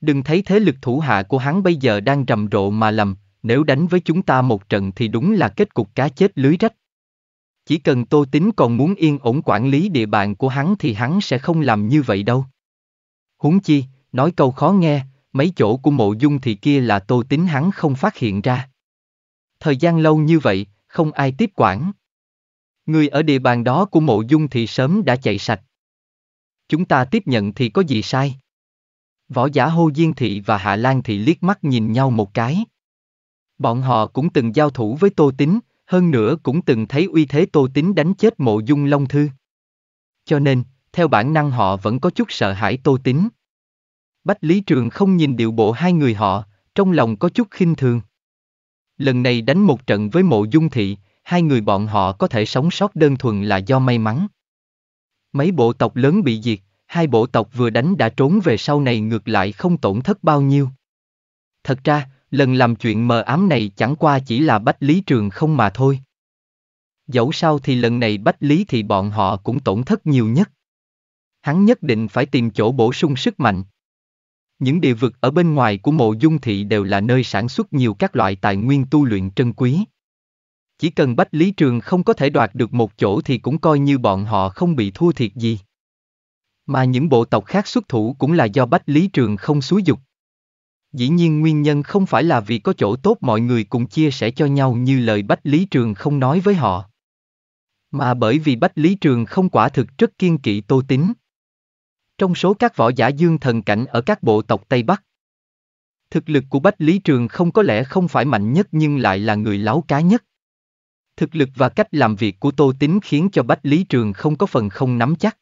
Đừng thấy thế lực thủ hạ của hắn bây giờ đang rầm rộ mà lầm, nếu đánh với chúng ta một trận thì đúng là kết cục cá chết lưới rách. Chỉ cần Tô Tính còn muốn yên ổn quản lý địa bàn của hắn thì hắn sẽ không làm như vậy đâu. Huống chi, nói câu khó nghe, mấy chỗ của mộ dung thì kia là Tô Tính hắn không phát hiện ra. Thời gian lâu như vậy, không ai tiếp quản. Người ở địa bàn đó của mộ dung thì sớm đã chạy sạch. Chúng ta tiếp nhận thì có gì sai? Võ giả Hô Diên Thị và Hạ Lan Thị liếc mắt nhìn nhau một cái. Bọn họ cũng từng giao thủ với Tô Tín, hơn nữa cũng từng thấy uy thế Tô Tín đánh chết mộ dung Long Thư. Cho nên, theo bản năng họ vẫn có chút sợ hãi Tô Tín. Bách Lý Trường không nhìn điệu bộ hai người họ, trong lòng có chút khinh thường. Lần này đánh một trận với mộ dung thị, hai người bọn họ có thể sống sót đơn thuần là do may mắn. Mấy bộ tộc lớn bị diệt, hai bộ tộc vừa đánh đã trốn về sau này ngược lại không tổn thất bao nhiêu. Thật ra, lần làm chuyện mờ ám này chẳng qua chỉ là Bách Lý Trường không mà thôi. Dẫu sao thì lần này Bách Lý thì bọn họ cũng tổn thất nhiều nhất. Hắn nhất định phải tìm chỗ bổ sung sức mạnh. Những địa vực ở bên ngoài của mộ dung thị đều là nơi sản xuất nhiều các loại tài nguyên tu luyện trân quý. Chỉ cần Bách Lý Trường không có thể đoạt được một chỗ thì cũng coi như bọn họ không bị thua thiệt gì. Mà những bộ tộc khác xuất thủ cũng là do Bách Lý Trường không xúi dục. Dĩ nhiên nguyên nhân không phải là vì có chỗ tốt mọi người cùng chia sẻ cho nhau như lời Bách Lý Trường không nói với họ. Mà bởi vì Bách Lý Trường không quả thực rất kiên kỵ tô tính. Trong số các võ giả dương thần cảnh ở các bộ tộc Tây Bắc, thực lực của Bách Lý Trường không có lẽ không phải mạnh nhất nhưng lại là người láo cá nhất. Thực lực và cách làm việc của Tô tính khiến cho Bách Lý Trường không có phần không nắm chắc.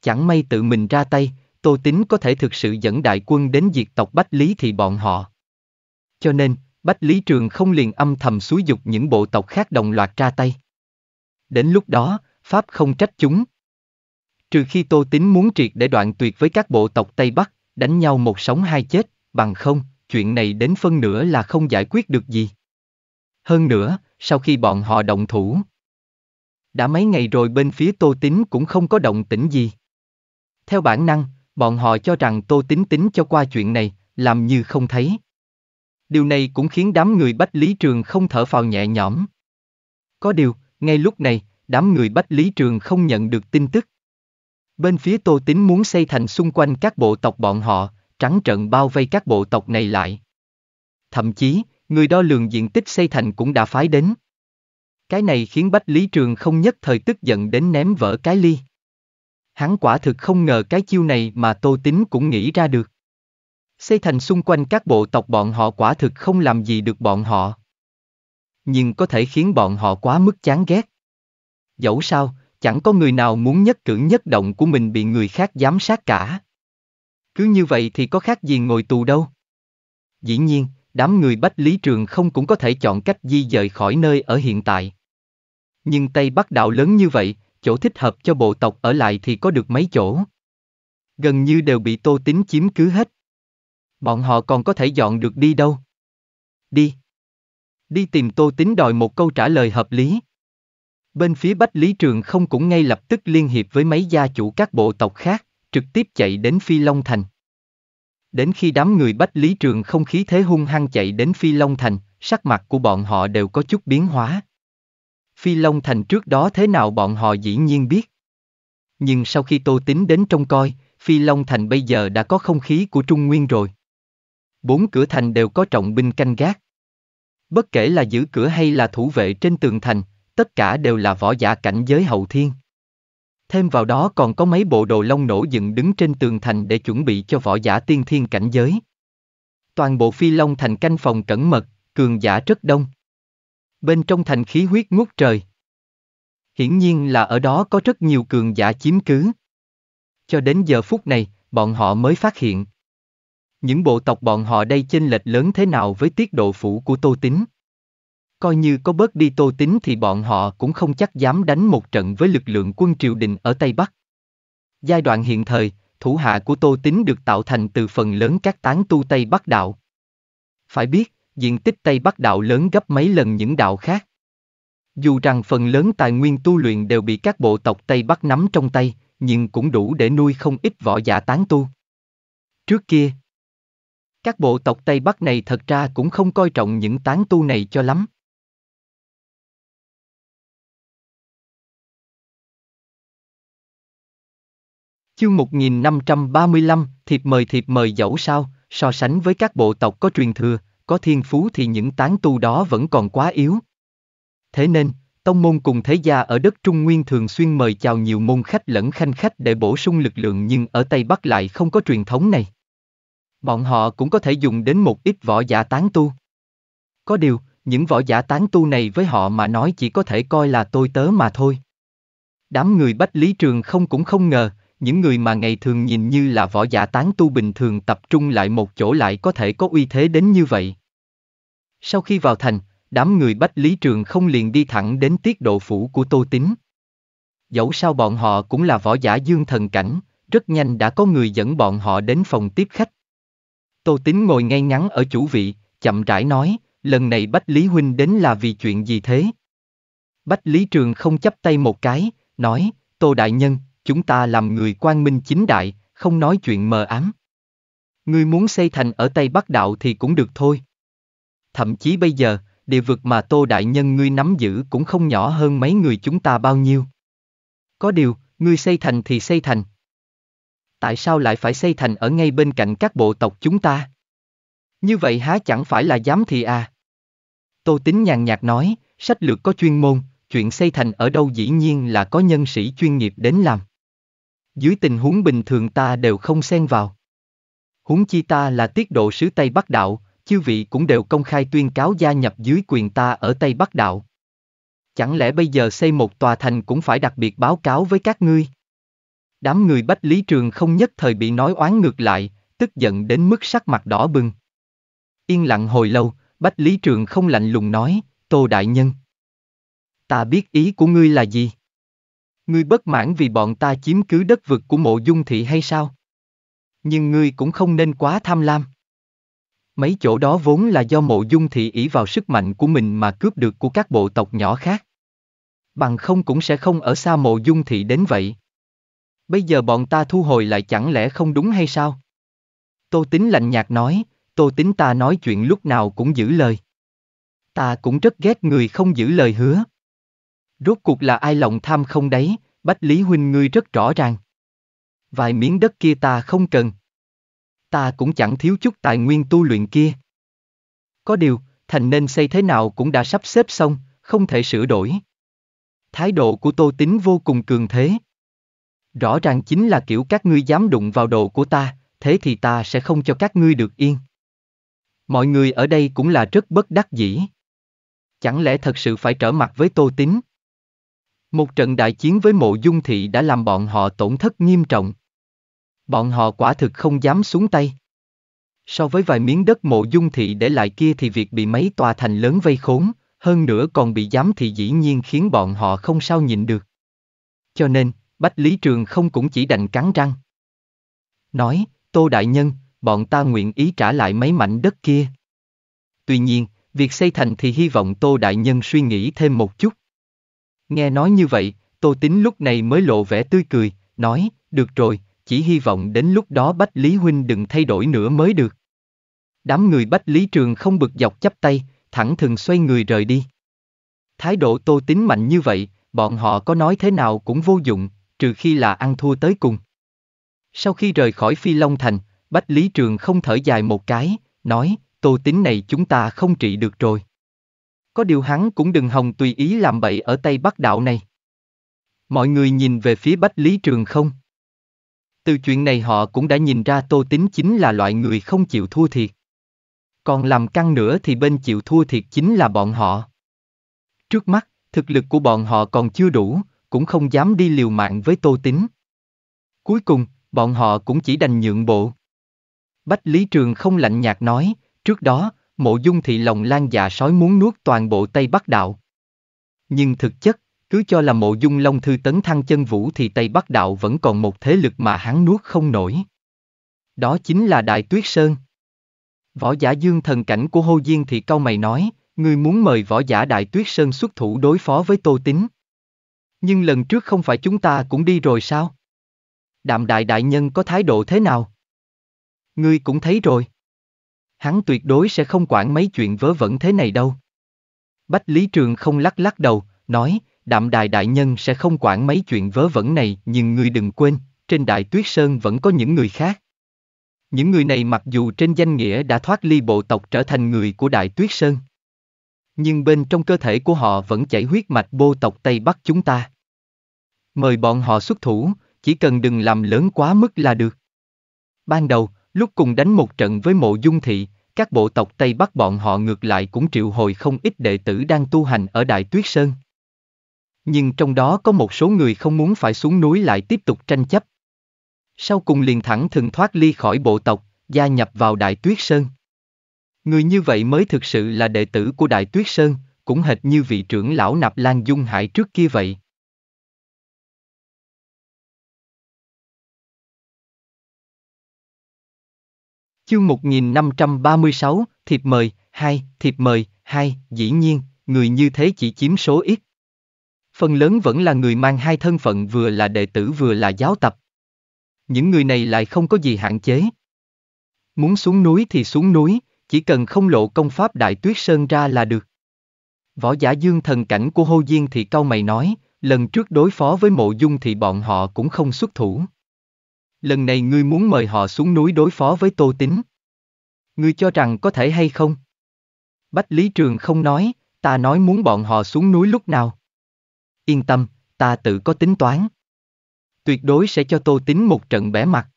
Chẳng may tự mình ra tay, Tô tính có thể thực sự dẫn đại quân đến diệt tộc Bách Lý thì bọn họ. Cho nên, Bách Lý Trường không liền âm thầm xúi dục những bộ tộc khác đồng loạt ra tay. Đến lúc đó, Pháp không trách chúng. Trừ khi Tô tính muốn triệt để đoạn tuyệt với các bộ tộc Tây Bắc, đánh nhau một sống hai chết, bằng không, chuyện này đến phân nửa là không giải quyết được gì. Hơn nữa, sau khi bọn họ động thủ. Đã mấy ngày rồi bên phía Tô Tín cũng không có động tĩnh gì. Theo bản năng, bọn họ cho rằng Tô Tín tính cho qua chuyện này, làm như không thấy. Điều này cũng khiến đám người Bách Lý Trường không thở phào nhẹ nhõm. Có điều, ngay lúc này, đám người Bách Lý Trường không nhận được tin tức. Bên phía Tô Tín muốn xây thành xung quanh các bộ tộc bọn họ, trắng trận bao vây các bộ tộc này lại. Thậm chí, người đo lường diện tích xây thành cũng đã phái đến. Cái này khiến Bách Lý Trường không nhất thời tức giận đến ném vỡ cái ly. Hắn quả thực không ngờ cái chiêu này mà Tô Tính cũng nghĩ ra được. Xây thành xung quanh các bộ tộc bọn họ quả thực không làm gì được bọn họ. Nhưng có thể khiến bọn họ quá mức chán ghét. Dẫu sao, chẳng có người nào muốn nhất cử nhất động của mình bị người khác giám sát cả. Cứ như vậy thì có khác gì ngồi tù đâu. Dĩ nhiên, đám người Bách Lý Trường không cũng có thể chọn cách di dời khỏi nơi ở hiện tại. Nhưng Tây Bắc Đạo lớn như vậy, chỗ thích hợp cho bộ tộc ở lại thì có được mấy chỗ. Gần như đều bị Tô tính chiếm cứ hết. Bọn họ còn có thể dọn được đi đâu? Đi. Đi tìm Tô tính đòi một câu trả lời hợp lý. Bên phía Bách Lý Trường không cũng ngay lập tức liên hiệp với mấy gia chủ các bộ tộc khác, trực tiếp chạy đến Phi Long Thành. Đến khi đám người Bách Lý Trường không khí thế hung hăng chạy đến Phi Long Thành, sắc mặt của bọn họ đều có chút biến hóa. Phi Long Thành trước đó thế nào bọn họ dĩ nhiên biết. Nhưng sau khi Tô Tính đến trông coi, Phi Long Thành bây giờ đã có không khí của Trung Nguyên rồi. Bốn cửa thành đều có trọng binh canh gác. Bất kể là giữ cửa hay là thủ vệ trên tường thành, tất cả đều là võ giả cảnh giới hậu thiên. Thêm vào đó còn có mấy bộ đồ lông nổ dựng đứng trên tường thành để chuẩn bị cho võ giả tiên thiên cảnh giới. Toàn bộ phi long thành canh phòng cẩn mật, cường giả rất đông. Bên trong thành khí huyết ngút trời. Hiển nhiên là ở đó có rất nhiều cường giả chiếm cứ. Cho đến giờ phút này, bọn họ mới phát hiện. Những bộ tộc bọn họ đây chênh lệch lớn thế nào với tiết độ phủ của Tô tính coi như có bớt đi tô tính thì bọn họ cũng không chắc dám đánh một trận với lực lượng quân triều đình ở Tây Bắc. Giai đoạn hiện thời, thủ hạ của tô tính được tạo thành từ phần lớn các tán tu Tây Bắc đạo. Phải biết, diện tích Tây Bắc đạo lớn gấp mấy lần những đạo khác. Dù rằng phần lớn tài nguyên tu luyện đều bị các bộ tộc Tây Bắc nắm trong tay, nhưng cũng đủ để nuôi không ít võ giả tán tu. Trước kia, các bộ tộc Tây Bắc này thật ra cũng không coi trọng những tán tu này cho lắm. Chương 1535, thịt mời thịt mời dẫu sao, so sánh với các bộ tộc có truyền thừa, có thiên phú thì những tán tu đó vẫn còn quá yếu. Thế nên, tông môn cùng thế gia ở đất Trung Nguyên thường xuyên mời chào nhiều môn khách lẫn khanh khách để bổ sung lực lượng nhưng ở Tây Bắc lại không có truyền thống này. Bọn họ cũng có thể dùng đến một ít võ giả tán tu. Có điều, những võ giả tán tu này với họ mà nói chỉ có thể coi là tôi tớ mà thôi. Đám người Bách Lý Trường không cũng không ngờ, những người mà ngày thường nhìn như là võ giả tán tu bình thường tập trung lại một chỗ lại có thể có uy thế đến như vậy. Sau khi vào thành, đám người Bách Lý Trường không liền đi thẳng đến tiết độ phủ của Tô Tín. Dẫu sao bọn họ cũng là võ giả dương thần cảnh, rất nhanh đã có người dẫn bọn họ đến phòng tiếp khách. Tô Tín ngồi ngay ngắn ở chủ vị, chậm rãi nói, lần này Bách Lý Huynh đến là vì chuyện gì thế? Bách Lý Trường không chấp tay một cái, nói, Tô Đại Nhân, chúng ta làm người quan minh chính đại, không nói chuyện mờ ám. Ngươi muốn xây thành ở Tây Bắc Đạo thì cũng được thôi. Thậm chí bây giờ, địa vực mà Tô Đại Nhân ngươi nắm giữ cũng không nhỏ hơn mấy người chúng ta bao nhiêu. Có điều, ngươi xây thành thì xây thành. Tại sao lại phải xây thành ở ngay bên cạnh các bộ tộc chúng ta? Như vậy há chẳng phải là dám thì à? Tô Tính nhàn nhạt nói, sách lược có chuyên môn, chuyện xây thành ở đâu dĩ nhiên là có nhân sĩ chuyên nghiệp đến làm. Dưới tình huống bình thường ta đều không xen vào. Huống chi ta là tiết độ sứ Tây Bắc Đạo, chư vị cũng đều công khai tuyên cáo gia nhập dưới quyền ta ở Tây Bắc Đạo. Chẳng lẽ bây giờ xây một tòa thành cũng phải đặc biệt báo cáo với các ngươi? Đám người Bách Lý Trường không nhất thời bị nói oán ngược lại, tức giận đến mức sắc mặt đỏ bừng. Yên lặng hồi lâu, Bách Lý Trường không lạnh lùng nói, Tô Đại Nhân. Ta biết ý của ngươi là gì? Ngươi bất mãn vì bọn ta chiếm cứ đất vực của mộ dung thị hay sao? Nhưng ngươi cũng không nên quá tham lam. Mấy chỗ đó vốn là do mộ dung thị ỷ vào sức mạnh của mình mà cướp được của các bộ tộc nhỏ khác. Bằng không cũng sẽ không ở xa mộ dung thị đến vậy. Bây giờ bọn ta thu hồi lại chẳng lẽ không đúng hay sao? Tô tính lạnh nhạt nói, tô tính ta nói chuyện lúc nào cũng giữ lời. Ta cũng rất ghét người không giữ lời hứa. Rốt cuộc là ai lòng tham không đấy, Bách Lý Huynh ngươi rất rõ ràng. Vài miếng đất kia ta không cần. Ta cũng chẳng thiếu chút tài nguyên tu luyện kia. Có điều, thành nên xây thế nào cũng đã sắp xếp xong, không thể sửa đổi. Thái độ của Tô tính vô cùng cường thế. Rõ ràng chính là kiểu các ngươi dám đụng vào đồ của ta, thế thì ta sẽ không cho các ngươi được yên. Mọi người ở đây cũng là rất bất đắc dĩ. Chẳng lẽ thật sự phải trở mặt với Tô tính? Một trận đại chiến với mộ dung thị đã làm bọn họ tổn thất nghiêm trọng. Bọn họ quả thực không dám xuống tay. So với vài miếng đất mộ dung thị để lại kia thì việc bị mấy tòa thành lớn vây khốn, hơn nữa còn bị giám thì dĩ nhiên khiến bọn họ không sao nhịn được. Cho nên, Bách Lý Trường không cũng chỉ đành cắn răng. Nói, Tô Đại Nhân, bọn ta nguyện ý trả lại mấy mảnh đất kia. Tuy nhiên, việc xây thành thì hy vọng Tô Đại Nhân suy nghĩ thêm một chút. Nghe nói như vậy, Tô tính lúc này mới lộ vẻ tươi cười, nói, được rồi, chỉ hy vọng đến lúc đó Bách Lý Huynh đừng thay đổi nữa mới được. Đám người Bách Lý Trường không bực dọc chắp tay, thẳng thừng xoay người rời đi. Thái độ Tô tính mạnh như vậy, bọn họ có nói thế nào cũng vô dụng, trừ khi là ăn thua tới cùng. Sau khi rời khỏi Phi Long Thành, Bách Lý Trường không thở dài một cái, nói, Tô tính này chúng ta không trị được rồi. Có điều hắn cũng đừng hòng tùy ý làm bậy ở Tây Bắc đạo này. Mọi người nhìn về phía Bách Lý Trường không? Từ chuyện này họ cũng đã nhìn ra Tô tính chính là loại người không chịu thua thiệt. Còn làm căng nữa thì bên chịu thua thiệt chính là bọn họ. Trước mắt, thực lực của bọn họ còn chưa đủ, cũng không dám đi liều mạng với Tô tính. Cuối cùng, bọn họ cũng chỉ đành nhượng bộ. Bách Lý Trường không lạnh nhạt nói, trước đó, mộ dung thị lòng lan dạ sói muốn nuốt toàn bộ Tây Bắc Đạo. Nhưng thực chất, cứ cho là mộ dung long thư tấn thăng chân vũ thì Tây Bắc Đạo vẫn còn một thế lực mà hắn nuốt không nổi. Đó chính là Đại Tuyết Sơn. Võ giả dương thần cảnh của Hô Diên thì câu mày nói, ngươi muốn mời võ giả Đại Tuyết Sơn xuất thủ đối phó với Tô Tín. Nhưng lần trước không phải chúng ta cũng đi rồi sao? Đạm đại đại nhân có thái độ thế nào? Ngươi cũng thấy rồi hắn tuyệt đối sẽ không quản mấy chuyện vớ vẩn thế này đâu. Bách Lý Trường không lắc lắc đầu, nói, đạm đài đại nhân sẽ không quản mấy chuyện vớ vẩn này nhưng người đừng quên, trên đại tuyết sơn vẫn có những người khác. Những người này mặc dù trên danh nghĩa đã thoát ly bộ tộc trở thành người của đại tuyết sơn. Nhưng bên trong cơ thể của họ vẫn chảy huyết mạch bô tộc Tây Bắc chúng ta. Mời bọn họ xuất thủ, chỉ cần đừng làm lớn quá mức là được. Ban đầu, lúc cùng đánh một trận với mộ dung thị, các bộ tộc Tây Bắc bọn họ ngược lại cũng triệu hồi không ít đệ tử đang tu hành ở Đại Tuyết Sơn. Nhưng trong đó có một số người không muốn phải xuống núi lại tiếp tục tranh chấp. Sau cùng liền thẳng thường thoát ly khỏi bộ tộc, gia nhập vào Đại Tuyết Sơn. Người như vậy mới thực sự là đệ tử của Đại Tuyết Sơn, cũng hệt như vị trưởng lão Nạp Lan Dung Hải trước kia vậy. Chương 1536, thiệp mời, hai, thiệp mời, hai, dĩ nhiên, người như thế chỉ chiếm số ít. Phần lớn vẫn là người mang hai thân phận vừa là đệ tử vừa là giáo tập. Những người này lại không có gì hạn chế. Muốn xuống núi thì xuống núi, chỉ cần không lộ công pháp đại tuyết sơn ra là được. Võ giả dương thần cảnh của Hô Diên thì cau mày nói, lần trước đối phó với mộ dung thì bọn họ cũng không xuất thủ lần này ngươi muốn mời họ xuống núi đối phó với Tô tính, Ngươi cho rằng có thể hay không? Bách Lý Trường không nói, ta nói muốn bọn họ xuống núi lúc nào. Yên tâm, ta tự có tính toán. Tuyệt đối sẽ cho Tô tính một trận bẻ mặt.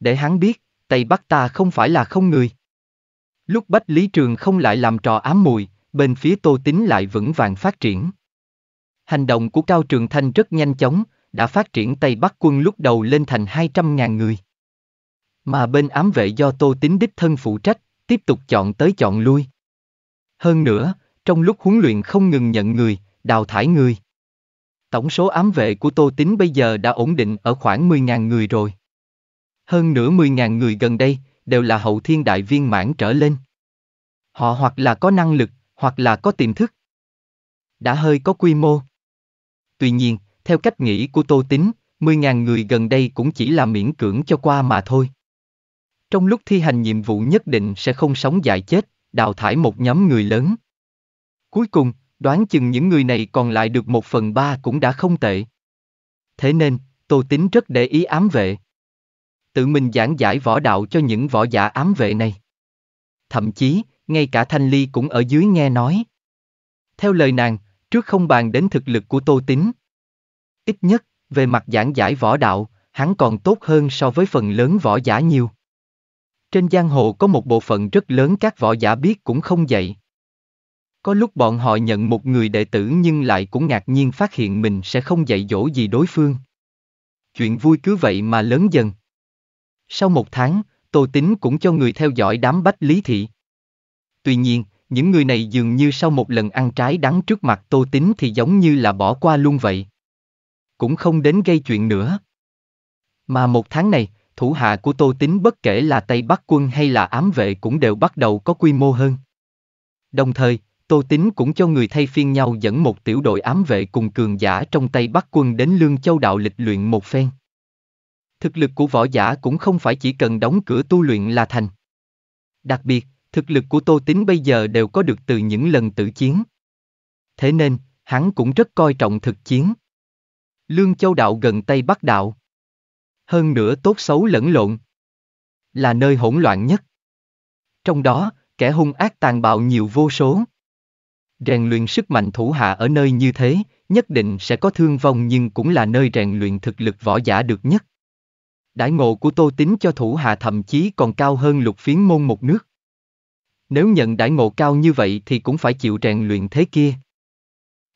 Để hắn biết, Tây Bắc ta không phải là không người. Lúc Bách Lý Trường không lại làm trò ám mùi, bên phía Tô tính lại vững vàng phát triển. Hành động của Cao Trường Thanh rất nhanh chóng, đã phát triển Tây Bắc quân lúc đầu lên thành 200.000 người. Mà bên ám vệ do Tô Tín đích thân phụ trách, tiếp tục chọn tới chọn lui. Hơn nữa, trong lúc huấn luyện không ngừng nhận người, đào thải người. Tổng số ám vệ của Tô Tín bây giờ đã ổn định ở khoảng 10.000 người rồi. Hơn nửa 10.000 người gần đây đều là hậu thiên đại viên mãn trở lên. Họ hoặc là có năng lực, hoặc là có tiềm thức. Đã hơi có quy mô. Tuy nhiên, theo cách nghĩ của Tô Tín, 10.000 người gần đây cũng chỉ là miễn cưỡng cho qua mà thôi. Trong lúc thi hành nhiệm vụ nhất định sẽ không sống dài chết, đào thải một nhóm người lớn. Cuối cùng, đoán chừng những người này còn lại được một phần ba cũng đã không tệ. Thế nên, Tô Tín rất để ý ám vệ. Tự mình giảng giải võ đạo cho những võ giả ám vệ này. Thậm chí, ngay cả Thanh Ly cũng ở dưới nghe nói. Theo lời nàng, trước không bàn đến thực lực của Tô Tín, Ít nhất, về mặt giảng giải võ đạo, hắn còn tốt hơn so với phần lớn võ giả nhiều. Trên giang hồ có một bộ phận rất lớn các võ giả biết cũng không dạy. Có lúc bọn họ nhận một người đệ tử nhưng lại cũng ngạc nhiên phát hiện mình sẽ không dạy dỗ gì đối phương. Chuyện vui cứ vậy mà lớn dần. Sau một tháng, Tô Tính cũng cho người theo dõi đám bách lý thị. Tuy nhiên, những người này dường như sau một lần ăn trái đắng trước mặt Tô Tính thì giống như là bỏ qua luôn vậy cũng không đến gây chuyện nữa. Mà một tháng này, thủ hạ của Tô Tín bất kể là Tây Bắc quân hay là ám vệ cũng đều bắt đầu có quy mô hơn. Đồng thời, Tô Tín cũng cho người thay phiên nhau dẫn một tiểu đội ám vệ cùng cường giả trong Tây Bắc quân đến Lương Châu Đạo lịch luyện một phen. Thực lực của võ giả cũng không phải chỉ cần đóng cửa tu luyện là thành. Đặc biệt, thực lực của Tô Tín bây giờ đều có được từ những lần tự chiến. Thế nên, hắn cũng rất coi trọng thực chiến. Lương Châu Đạo gần Tây Bắc Đạo. Hơn nữa tốt xấu lẫn lộn. Là nơi hỗn loạn nhất. Trong đó, kẻ hung ác tàn bạo nhiều vô số. Rèn luyện sức mạnh thủ hạ ở nơi như thế, nhất định sẽ có thương vong nhưng cũng là nơi rèn luyện thực lực võ giả được nhất. Đại ngộ của Tô Tính cho thủ hạ thậm chí còn cao hơn lục phiến môn một nước. Nếu nhận đại ngộ cao như vậy thì cũng phải chịu rèn luyện thế kia.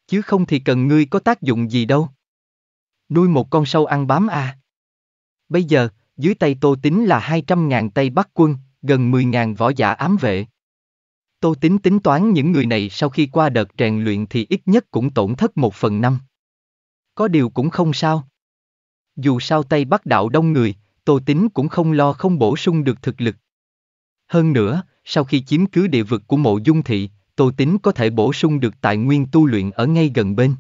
Chứ không thì cần ngươi có tác dụng gì đâu. Nuôi một con sâu ăn bám à. Bây giờ, dưới tay Tô Tính là 200.000 Tây Bắc quân, gần 10.000 võ giả ám vệ. Tô Tính tính toán những người này sau khi qua đợt rèn luyện thì ít nhất cũng tổn thất một phần năm. Có điều cũng không sao. Dù sao Tây Bắc đạo đông người, Tô Tính cũng không lo không bổ sung được thực lực. Hơn nữa, sau khi chiếm cứ địa vực của mộ dung thị, Tô Tính có thể bổ sung được tài nguyên tu luyện ở ngay gần bên.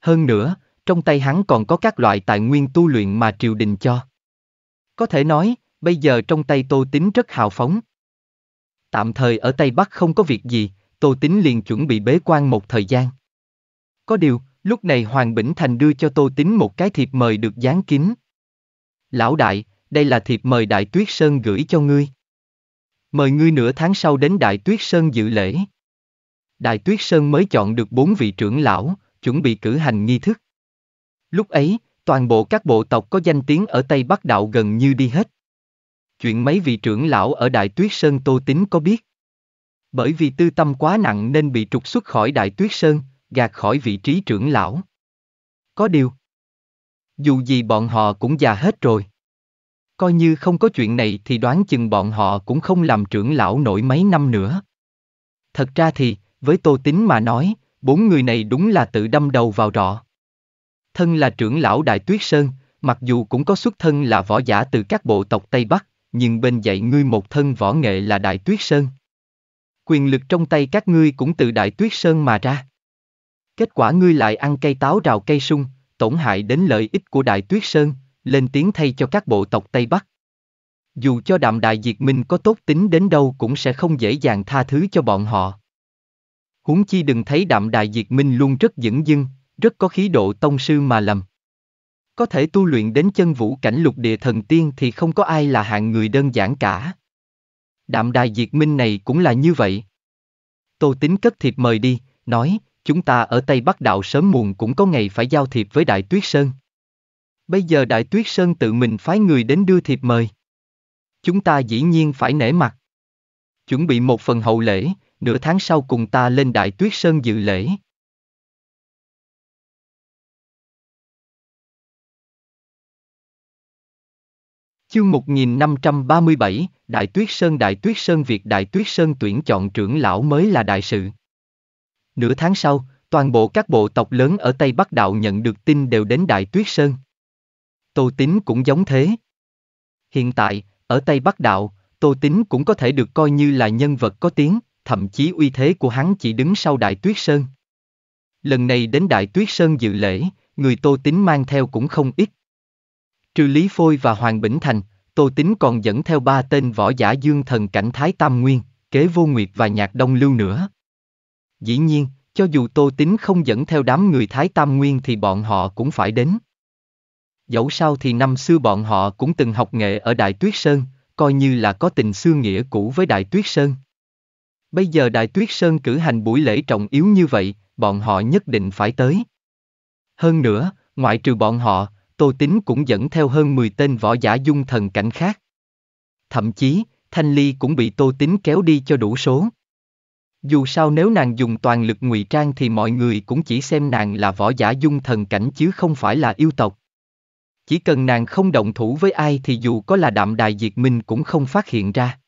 Hơn nữa, trong tay hắn còn có các loại tài nguyên tu luyện mà triều đình cho. Có thể nói, bây giờ trong tay Tô Tín rất hào phóng. Tạm thời ở Tây Bắc không có việc gì, Tô Tín liền chuẩn bị bế quan một thời gian. Có điều, lúc này Hoàng Bỉnh Thành đưa cho Tô Tín một cái thiệp mời được dán kín. Lão đại, đây là thiệp mời Đại Tuyết Sơn gửi cho ngươi. Mời ngươi nửa tháng sau đến Đại Tuyết Sơn dự lễ. Đại Tuyết Sơn mới chọn được bốn vị trưởng lão, chuẩn bị cử hành nghi thức. Lúc ấy, toàn bộ các bộ tộc có danh tiếng ở Tây Bắc Đạo gần như đi hết. Chuyện mấy vị trưởng lão ở Đại Tuyết Sơn Tô Tính có biết. Bởi vì tư tâm quá nặng nên bị trục xuất khỏi Đại Tuyết Sơn, gạt khỏi vị trí trưởng lão. Có điều. Dù gì bọn họ cũng già hết rồi. Coi như không có chuyện này thì đoán chừng bọn họ cũng không làm trưởng lão nổi mấy năm nữa. Thật ra thì, với Tô Tính mà nói, bốn người này đúng là tự đâm đầu vào rọ thân là trưởng lão Đại Tuyết Sơn, mặc dù cũng có xuất thân là võ giả từ các bộ tộc Tây Bắc, nhưng bên dạy ngươi một thân võ nghệ là Đại Tuyết Sơn. Quyền lực trong tay các ngươi cũng từ Đại Tuyết Sơn mà ra. Kết quả ngươi lại ăn cây táo rào cây sung, tổn hại đến lợi ích của Đại Tuyết Sơn, lên tiếng thay cho các bộ tộc Tây Bắc. Dù cho đạm đại diệt minh có tốt tính đến đâu cũng sẽ không dễ dàng tha thứ cho bọn họ. Huống chi đừng thấy đạm đại diệt minh luôn rất dững dưng, rất có khí độ tông sư mà lầm. Có thể tu luyện đến chân vũ cảnh lục địa thần tiên thì không có ai là hạng người đơn giản cả. Đạm đài diệt minh này cũng là như vậy. Tô tính cất thiệp mời đi, nói, chúng ta ở Tây Bắc Đạo sớm muộn cũng có ngày phải giao thiệp với Đại Tuyết Sơn. Bây giờ Đại Tuyết Sơn tự mình phái người đến đưa thiệp mời. Chúng ta dĩ nhiên phải nể mặt. Chuẩn bị một phần hậu lễ, nửa tháng sau cùng ta lên Đại Tuyết Sơn dự lễ, Chương 1537, Đại Tuyết Sơn Đại Tuyết Sơn Việt Đại Tuyết Sơn tuyển chọn trưởng lão mới là đại sự. Nửa tháng sau, toàn bộ các bộ tộc lớn ở Tây Bắc Đạo nhận được tin đều đến Đại Tuyết Sơn. Tô Tính cũng giống thế. Hiện tại, ở Tây Bắc Đạo, Tô Tính cũng có thể được coi như là nhân vật có tiếng, thậm chí uy thế của hắn chỉ đứng sau Đại Tuyết Sơn. Lần này đến Đại Tuyết Sơn dự lễ, người Tô Tính mang theo cũng không ít, Trừ Lý Phôi và Hoàng Bỉnh Thành, Tô Tính còn dẫn theo ba tên võ giả dương thần cảnh Thái Tam Nguyên, Kế Vô Nguyệt và Nhạc Đông Lưu nữa. Dĩ nhiên, cho dù Tô Tính không dẫn theo đám người Thái Tam Nguyên thì bọn họ cũng phải đến. Dẫu sao thì năm xưa bọn họ cũng từng học nghệ ở Đại Tuyết Sơn, coi như là có tình xưa nghĩa cũ với Đại Tuyết Sơn. Bây giờ Đại Tuyết Sơn cử hành buổi lễ trọng yếu như vậy, bọn họ nhất định phải tới. Hơn nữa, ngoại trừ bọn họ, Tô Tính cũng dẫn theo hơn 10 tên võ giả dung thần cảnh khác. Thậm chí, Thanh Ly cũng bị Tô Tính kéo đi cho đủ số. Dù sao nếu nàng dùng toàn lực ngụy trang thì mọi người cũng chỉ xem nàng là võ giả dung thần cảnh chứ không phải là yêu tộc. Chỉ cần nàng không động thủ với ai thì dù có là đạm đài diệt minh cũng không phát hiện ra.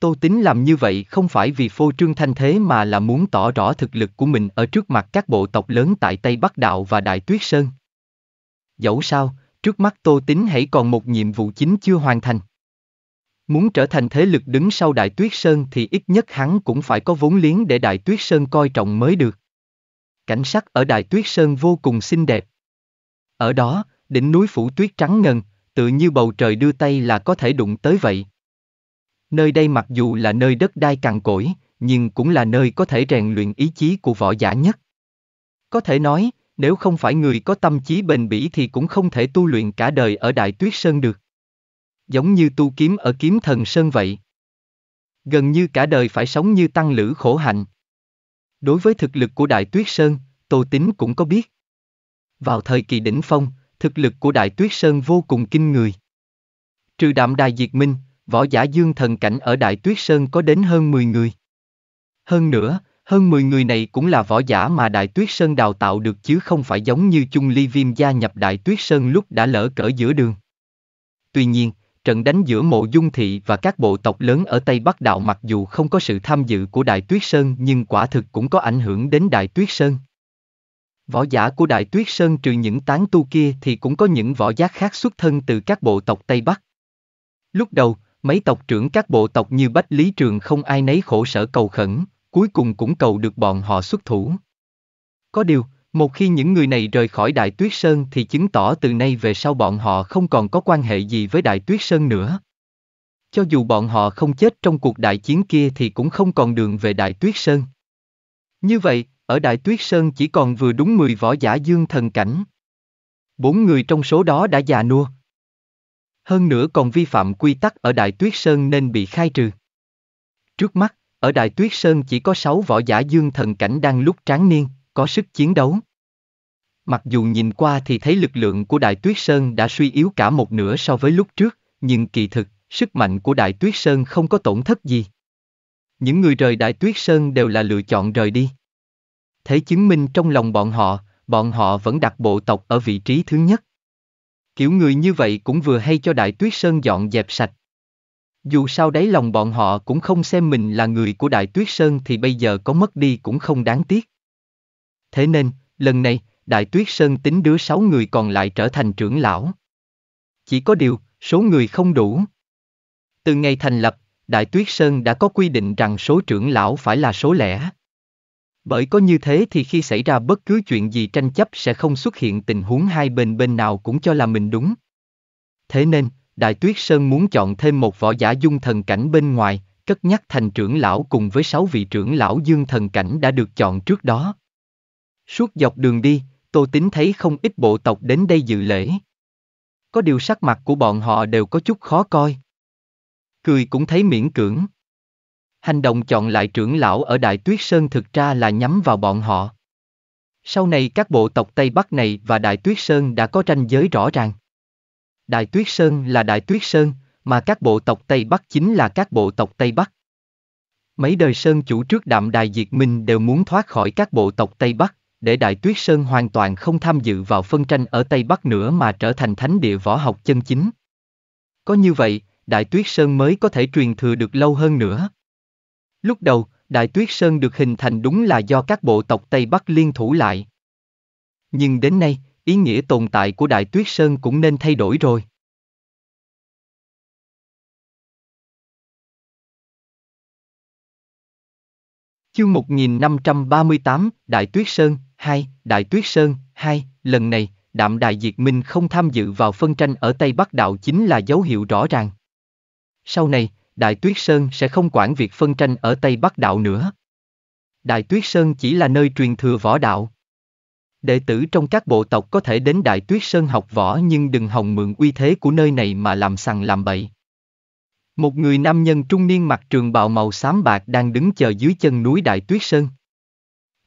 Tô Tính làm như vậy không phải vì phô trương thanh thế mà là muốn tỏ rõ thực lực của mình ở trước mặt các bộ tộc lớn tại Tây Bắc Đạo và Đại Tuyết Sơn dẫu sao, trước mắt Tô tính hãy còn một nhiệm vụ chính chưa hoàn thành. Muốn trở thành thế lực đứng sau Đại Tuyết Sơn thì ít nhất hắn cũng phải có vốn liếng để Đại Tuyết Sơn coi trọng mới được. Cảnh sắc ở Đại Tuyết Sơn vô cùng xinh đẹp. Ở đó, đỉnh núi phủ tuyết trắng ngần, tự như bầu trời đưa tay là có thể đụng tới vậy. Nơi đây mặc dù là nơi đất đai cằn cỗi, nhưng cũng là nơi có thể rèn luyện ý chí của võ giả nhất. Có thể nói, nếu không phải người có tâm trí bền bỉ thì cũng không thể tu luyện cả đời ở Đại Tuyết Sơn được. Giống như tu kiếm ở kiếm thần Sơn vậy. Gần như cả đời phải sống như tăng lữ khổ hạnh. Đối với thực lực của Đại Tuyết Sơn, Tô Tính cũng có biết. Vào thời kỳ đỉnh phong, thực lực của Đại Tuyết Sơn vô cùng kinh người. Trừ đạm đài diệt minh, võ giả dương thần cảnh ở Đại Tuyết Sơn có đến hơn 10 người. Hơn nữa, hơn 10 người này cũng là võ giả mà Đại Tuyết Sơn đào tạo được chứ không phải giống như Chung Ly Viêm gia nhập Đại Tuyết Sơn lúc đã lỡ cỡ giữa đường. Tuy nhiên, trận đánh giữa mộ dung thị và các bộ tộc lớn ở Tây Bắc Đạo mặc dù không có sự tham dự của Đại Tuyết Sơn nhưng quả thực cũng có ảnh hưởng đến Đại Tuyết Sơn. Võ giả của Đại Tuyết Sơn trừ những tán tu kia thì cũng có những võ giác khác xuất thân từ các bộ tộc Tây Bắc. Lúc đầu, mấy tộc trưởng các bộ tộc như Bách Lý Trường không ai nấy khổ sở cầu khẩn, cuối cùng cũng cầu được bọn họ xuất thủ. Có điều, một khi những người này rời khỏi Đại Tuyết Sơn thì chứng tỏ từ nay về sau bọn họ không còn có quan hệ gì với Đại Tuyết Sơn nữa. Cho dù bọn họ không chết trong cuộc đại chiến kia thì cũng không còn đường về Đại Tuyết Sơn. Như vậy, ở Đại Tuyết Sơn chỉ còn vừa đúng 10 võ giả dương thần cảnh. Bốn người trong số đó đã già nua. Hơn nữa còn vi phạm quy tắc ở Đại Tuyết Sơn nên bị khai trừ. Trước mắt, ở Đại Tuyết Sơn chỉ có sáu võ giả dương thần cảnh đang lúc tráng niên, có sức chiến đấu. Mặc dù nhìn qua thì thấy lực lượng của Đại Tuyết Sơn đã suy yếu cả một nửa so với lúc trước, nhưng kỳ thực, sức mạnh của Đại Tuyết Sơn không có tổn thất gì. Những người rời Đại Tuyết Sơn đều là lựa chọn rời đi. Thế chứng minh trong lòng bọn họ, bọn họ vẫn đặt bộ tộc ở vị trí thứ nhất. Kiểu người như vậy cũng vừa hay cho Đại Tuyết Sơn dọn dẹp sạch, dù sao đấy lòng bọn họ cũng không xem mình là người của Đại Tuyết Sơn thì bây giờ có mất đi cũng không đáng tiếc. Thế nên, lần này, Đại Tuyết Sơn tính đứa sáu người còn lại trở thành trưởng lão. Chỉ có điều, số người không đủ. Từ ngày thành lập, Đại Tuyết Sơn đã có quy định rằng số trưởng lão phải là số lẻ. Bởi có như thế thì khi xảy ra bất cứ chuyện gì tranh chấp sẽ không xuất hiện tình huống hai bên bên nào cũng cho là mình đúng. Thế nên, Đại Tuyết Sơn muốn chọn thêm một võ giả dung thần cảnh bên ngoài, cất nhắc thành trưởng lão cùng với sáu vị trưởng lão dương thần cảnh đã được chọn trước đó. Suốt dọc đường đi, Tô Tính thấy không ít bộ tộc đến đây dự lễ. Có điều sắc mặt của bọn họ đều có chút khó coi. Cười cũng thấy miễn cưỡng. Hành động chọn lại trưởng lão ở Đại Tuyết Sơn thực ra là nhắm vào bọn họ. Sau này các bộ tộc Tây Bắc này và Đại Tuyết Sơn đã có tranh giới rõ ràng. Đại Tuyết Sơn là Đại Tuyết Sơn, mà các bộ tộc Tây Bắc chính là các bộ tộc Tây Bắc. Mấy đời Sơn chủ trước đạm đài diệt minh đều muốn thoát khỏi các bộ tộc Tây Bắc, để Đại Tuyết Sơn hoàn toàn không tham dự vào phân tranh ở Tây Bắc nữa mà trở thành thánh địa võ học chân chính. Có như vậy, Đại Tuyết Sơn mới có thể truyền thừa được lâu hơn nữa. Lúc đầu, Đại Tuyết Sơn được hình thành đúng là do các bộ tộc Tây Bắc liên thủ lại. Nhưng đến nay, ý nghĩa tồn tại của Đại Tuyết Sơn cũng nên thay đổi rồi. Chương 1538, Đại Tuyết Sơn, 2, Đại Tuyết Sơn, 2, lần này, Đạm Đại Diệt Minh không tham dự vào phân tranh ở Tây Bắc Đạo chính là dấu hiệu rõ ràng. Sau này, Đại Tuyết Sơn sẽ không quản việc phân tranh ở Tây Bắc Đạo nữa. Đại Tuyết Sơn chỉ là nơi truyền thừa võ đạo. Đệ tử trong các bộ tộc có thể đến Đại Tuyết Sơn học võ nhưng đừng hòng mượn uy thế của nơi này mà làm sằng làm bậy. Một người nam nhân trung niên mặc trường bào màu xám bạc đang đứng chờ dưới chân núi Đại Tuyết Sơn.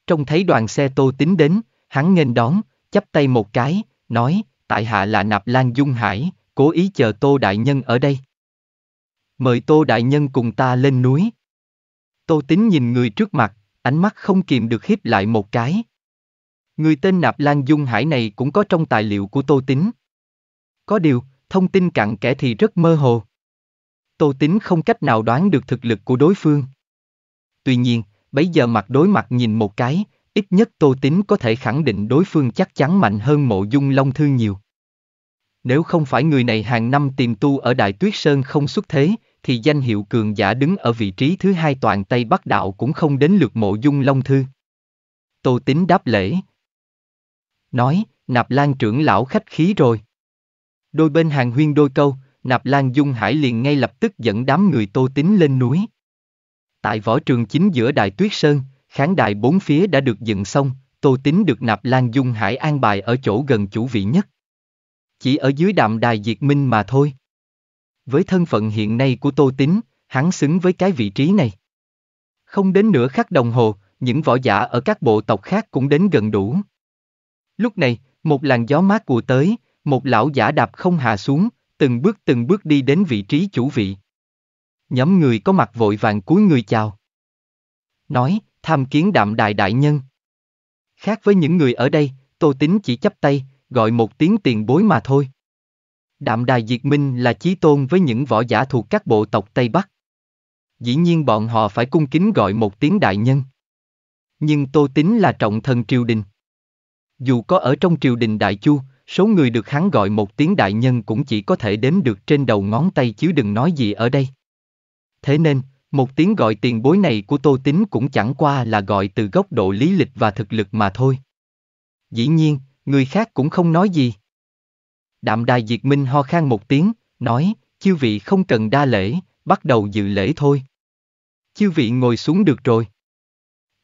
Trông thấy đoàn xe tô tính đến, hắn nghênh đón, chắp tay một cái, nói, tại hạ là Nạp Lan Dung Hải, cố ý chờ Tô Đại Nhân ở đây. Mời Tô Đại Nhân cùng ta lên núi. Tô tính nhìn người trước mặt, ánh mắt không kìm được hiếp lại một cái. Người tên Nạp Lan Dung Hải này cũng có trong tài liệu của Tô Tính. Có điều, thông tin cặn kẽ thì rất mơ hồ. Tô Tính không cách nào đoán được thực lực của đối phương. Tuy nhiên, bấy giờ mặt đối mặt nhìn một cái, ít nhất Tô Tính có thể khẳng định đối phương chắc chắn mạnh hơn mộ dung long thư nhiều. Nếu không phải người này hàng năm tìm tu ở Đại Tuyết Sơn không xuất thế, thì danh hiệu cường giả đứng ở vị trí thứ hai toàn Tây Bắc Đạo cũng không đến lượt mộ dung long thư. Tô Tính đáp lễ, nói, Nạp Lan trưởng lão khách khí rồi. Đôi bên hàng huyên đôi câu, Nạp Lan Dung Hải liền ngay lập tức dẫn đám người tô tính lên núi. Tại võ trường chính giữa đài Tuyết Sơn, kháng đài bốn phía đã được dựng xong, tô tính được Nạp Lan Dung Hải an bài ở chỗ gần chủ vị nhất. Chỉ ở dưới đạm đài diệt minh mà thôi. Với thân phận hiện nay của tô tính, hắn xứng với cái vị trí này. Không đến nửa khắc đồng hồ, những võ giả ở các bộ tộc khác cũng đến gần đủ. Lúc này, một làn gió mát của tới, một lão giả đạp không hạ xuống, từng bước từng bước đi đến vị trí chủ vị. Nhóm người có mặt vội vàng cúi người chào. Nói, tham kiến đạm đại đại nhân. Khác với những người ở đây, Tô Tính chỉ chấp tay, gọi một tiếng tiền bối mà thôi. Đạm đài diệt minh là chí tôn với những võ giả thuộc các bộ tộc Tây Bắc. Dĩ nhiên bọn họ phải cung kính gọi một tiếng đại nhân. Nhưng Tô Tính là trọng thần triều đình. Dù có ở trong triều đình Đại Chu, số người được hắn gọi một tiếng đại nhân cũng chỉ có thể đếm được trên đầu ngón tay chứ đừng nói gì ở đây. Thế nên, một tiếng gọi tiền bối này của Tô Tín cũng chẳng qua là gọi từ góc độ lý lịch và thực lực mà thôi. Dĩ nhiên, người khác cũng không nói gì. Đạm đài diệt minh ho khan một tiếng, nói, chư vị không cần đa lễ, bắt đầu dự lễ thôi. Chư vị ngồi xuống được rồi.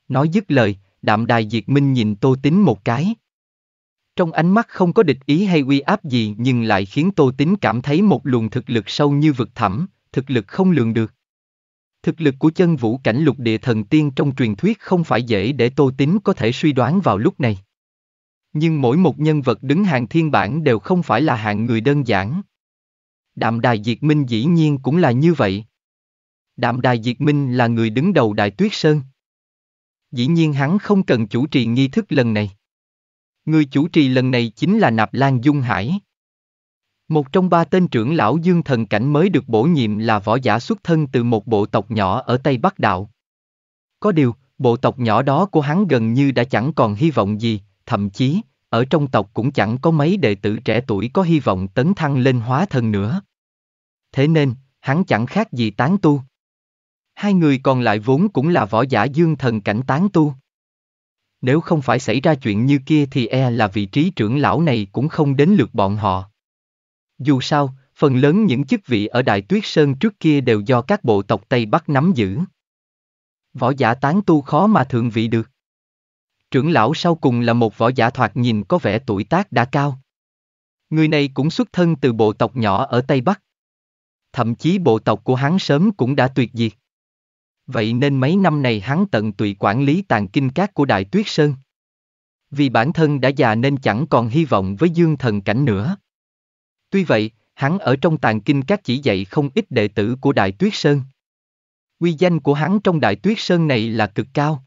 Nói dứt lời, đạm đài diệt minh nhìn Tô Tín một cái, trong ánh mắt không có địch ý hay uy áp gì nhưng lại khiến Tô tính cảm thấy một luồng thực lực sâu như vực thẳm, thực lực không lường được. Thực lực của chân vũ cảnh lục địa thần tiên trong truyền thuyết không phải dễ để Tô tính có thể suy đoán vào lúc này. Nhưng mỗi một nhân vật đứng hàng thiên bản đều không phải là hạng người đơn giản. Đạm Đài Diệt Minh dĩ nhiên cũng là như vậy. Đạm Đài Diệt Minh là người đứng đầu Đại Tuyết Sơn. Dĩ nhiên hắn không cần chủ trì nghi thức lần này. Người chủ trì lần này chính là Nạp Lan Dung Hải. Một trong ba tên trưởng lão dương thần cảnh mới được bổ nhiệm là võ giả xuất thân từ một bộ tộc nhỏ ở Tây Bắc Đạo. Có điều, bộ tộc nhỏ đó của hắn gần như đã chẳng còn hy vọng gì, thậm chí, ở trong tộc cũng chẳng có mấy đệ tử trẻ tuổi có hy vọng tấn thăng lên hóa thần nữa. Thế nên, hắn chẳng khác gì tán tu. Hai người còn lại vốn cũng là võ giả dương thần cảnh tán tu nếu không phải xảy ra chuyện như kia thì e là vị trí trưởng lão này cũng không đến lượt bọn họ. Dù sao, phần lớn những chức vị ở Đại Tuyết Sơn trước kia đều do các bộ tộc Tây Bắc nắm giữ. Võ giả tán tu khó mà thượng vị được. Trưởng lão sau cùng là một võ giả thoạt nhìn có vẻ tuổi tác đã cao. Người này cũng xuất thân từ bộ tộc nhỏ ở Tây Bắc. Thậm chí bộ tộc của hắn sớm cũng đã tuyệt diệt. Vậy nên mấy năm này hắn tận tụy quản lý tàn kinh các của Đại Tuyết Sơn. Vì bản thân đã già nên chẳng còn hy vọng với dương thần cảnh nữa. Tuy vậy, hắn ở trong tàn kinh các chỉ dạy không ít đệ tử của Đại Tuyết Sơn. Uy danh của hắn trong Đại Tuyết Sơn này là cực cao.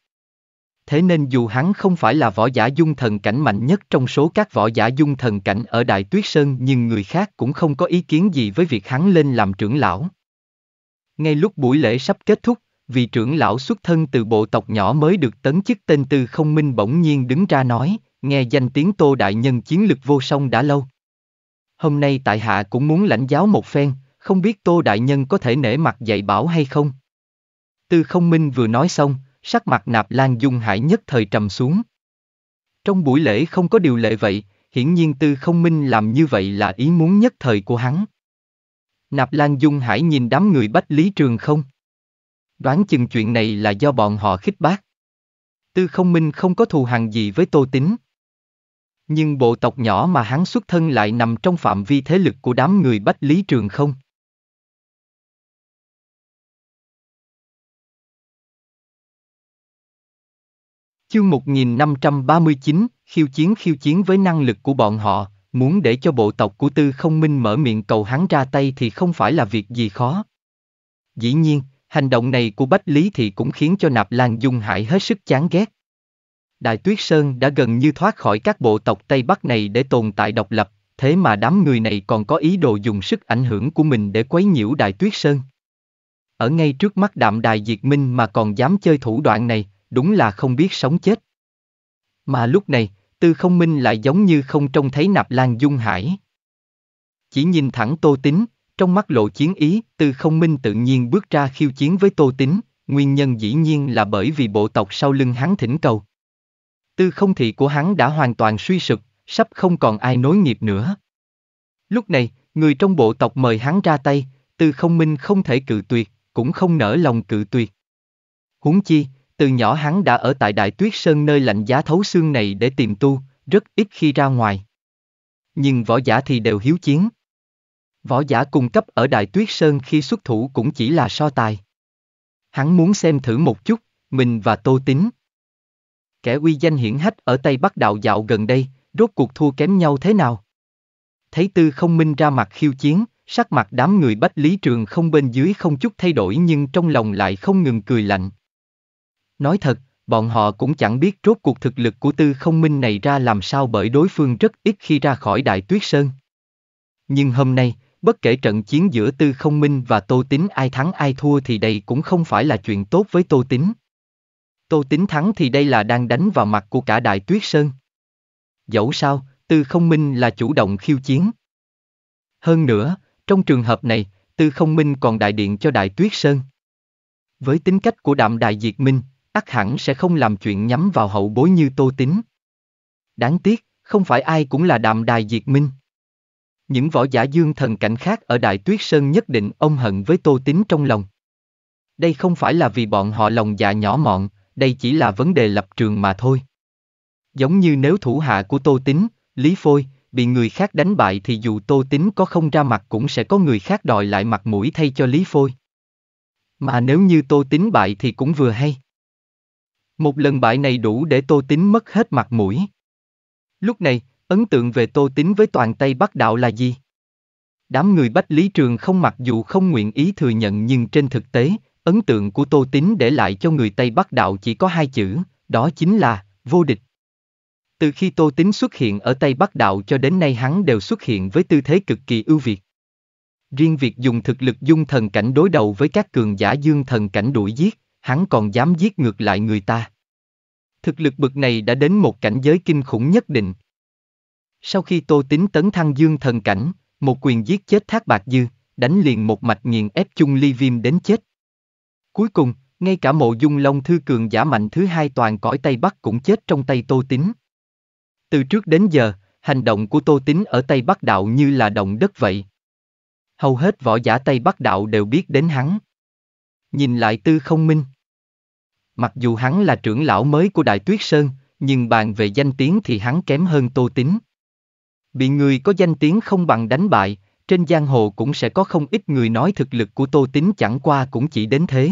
Thế nên dù hắn không phải là võ giả dung thần cảnh mạnh nhất trong số các võ giả dung thần cảnh ở Đại Tuyết Sơn nhưng người khác cũng không có ý kiến gì với việc hắn lên làm trưởng lão. Ngay lúc buổi lễ sắp kết thúc, vị trưởng lão xuất thân từ bộ tộc nhỏ mới được tấn chức tên Tư Không Minh bỗng nhiên đứng ra nói, nghe danh tiếng Tô Đại Nhân chiến lực vô song đã lâu. Hôm nay tại hạ cũng muốn lãnh giáo một phen, không biết Tô Đại Nhân có thể nể mặt dạy bảo hay không? Tư Không Minh vừa nói xong, sắc mặt nạp lan dung hải nhất thời trầm xuống. Trong buổi lễ không có điều lệ vậy, hiển nhiên Tư Không Minh làm như vậy là ý muốn nhất thời của hắn. Nạp Lan Dung Hải nhìn đám người Bách Lý Trường không? Đoán chừng chuyện này là do bọn họ khích bác. Tư không minh không có thù hằn gì với Tô Tính. Nhưng bộ tộc nhỏ mà hắn xuất thân lại nằm trong phạm vi thế lực của đám người Bách Lý Trường không? Chương 1539, khiêu chiến khiêu chiến với năng lực của bọn họ, muốn để cho bộ tộc của Tư Không Minh mở miệng cầu hắn ra tay thì không phải là việc gì khó. Dĩ nhiên, Hành động này của Bách Lý Thị cũng khiến cho Nạp Lan Dung Hải hết sức chán ghét. Đại Tuyết Sơn đã gần như thoát khỏi các bộ tộc Tây Bắc này để tồn tại độc lập, thế mà đám người này còn có ý đồ dùng sức ảnh hưởng của mình để quấy nhiễu Đại Tuyết Sơn. Ở ngay trước mắt đạm đài diệt minh mà còn dám chơi thủ đoạn này, đúng là không biết sống chết. Mà lúc này, Tư Không Minh lại giống như không trông thấy Nạp Lan Dung Hải. Chỉ nhìn thẳng Tô Tính, trong mắt lộ chiến ý, Tư Không Minh tự nhiên bước ra khiêu chiến với Tô tính. nguyên nhân dĩ nhiên là bởi vì bộ tộc sau lưng hắn thỉnh cầu. Tư không thị của hắn đã hoàn toàn suy sụp, sắp không còn ai nối nghiệp nữa. Lúc này, người trong bộ tộc mời hắn ra tay, Tư không minh không thể cự tuyệt, cũng không nở lòng cự tuyệt. Huống chi, từ nhỏ hắn đã ở tại Đại Tuyết Sơn nơi lạnh giá thấu xương này để tìm tu, rất ít khi ra ngoài. Nhưng võ giả thì đều hiếu chiến. Võ giả cung cấp ở Đại Tuyết Sơn khi xuất thủ cũng chỉ là so tài. Hắn muốn xem thử một chút, mình và Tô Tín. Kẻ uy danh hiển hách ở Tây Bắc đạo dạo gần đây, rốt cuộc thua kém nhau thế nào? Thấy Tư không minh ra mặt khiêu chiến, sắc mặt đám người Bách Lý Trường không bên dưới không chút thay đổi nhưng trong lòng lại không ngừng cười lạnh. Nói thật, bọn họ cũng chẳng biết rốt cuộc thực lực của tư không minh này ra làm sao bởi đối phương rất ít khi ra khỏi đại tuyết sơn. Nhưng hôm nay, Bất kể trận chiến giữa Tư Không Minh và Tô Tính ai thắng ai thua thì đây cũng không phải là chuyện tốt với Tô Tính. Tô Tính thắng thì đây là đang đánh vào mặt của cả Đại Tuyết Sơn. Dẫu sao, Tư Không Minh là chủ động khiêu chiến. Hơn nữa, trong trường hợp này, Tư Không Minh còn đại điện cho Đại Tuyết Sơn. Với tính cách của Đạm Đại Diệt Minh, ắt hẳn sẽ không làm chuyện nhắm vào hậu bối như Tô Tính. Đáng tiếc, không phải ai cũng là Đạm Đại Diệt Minh. Những võ giả dương thần cảnh khác ở Đại Tuyết Sơn nhất định ông hận với Tô Tính trong lòng. Đây không phải là vì bọn họ lòng dạ nhỏ mọn, đây chỉ là vấn đề lập trường mà thôi. Giống như nếu thủ hạ của Tô Tính, Lý Phôi, bị người khác đánh bại thì dù Tô Tính có không ra mặt cũng sẽ có người khác đòi lại mặt mũi thay cho Lý Phôi. Mà nếu như Tô Tính bại thì cũng vừa hay. Một lần bại này đủ để Tô Tính mất hết mặt mũi. Lúc này, Ấn tượng về Tô Tín với toàn Tây Bắc Đạo là gì? Đám người Bách Lý Trường không mặc dù không nguyện ý thừa nhận nhưng trên thực tế, ấn tượng của Tô Tín để lại cho người Tây Bắc Đạo chỉ có hai chữ, đó chính là vô địch. Từ khi Tô Tín xuất hiện ở Tây Bắc Đạo cho đến nay hắn đều xuất hiện với tư thế cực kỳ ưu việt. Riêng việc dùng thực lực dung thần cảnh đối đầu với các cường giả dương thần cảnh đuổi giết, hắn còn dám giết ngược lại người ta. Thực lực bực này đã đến một cảnh giới kinh khủng nhất định, sau khi Tô tính tấn thăng dương thần cảnh, một quyền giết chết Thác Bạc Dư, đánh liền một mạch nghiền ép chung ly viêm đến chết. Cuối cùng, ngay cả mộ dung long thư cường giả mạnh thứ hai toàn cõi Tây Bắc cũng chết trong tay Tô tính. Từ trước đến giờ, hành động của Tô tính ở Tây Bắc Đạo như là động đất vậy. Hầu hết võ giả Tây Bắc Đạo đều biết đến hắn. Nhìn lại tư không minh. Mặc dù hắn là trưởng lão mới của Đại Tuyết Sơn, nhưng bàn về danh tiếng thì hắn kém hơn Tô tính bị người có danh tiếng không bằng đánh bại, trên giang hồ cũng sẽ có không ít người nói thực lực của Tô Tín chẳng qua cũng chỉ đến thế.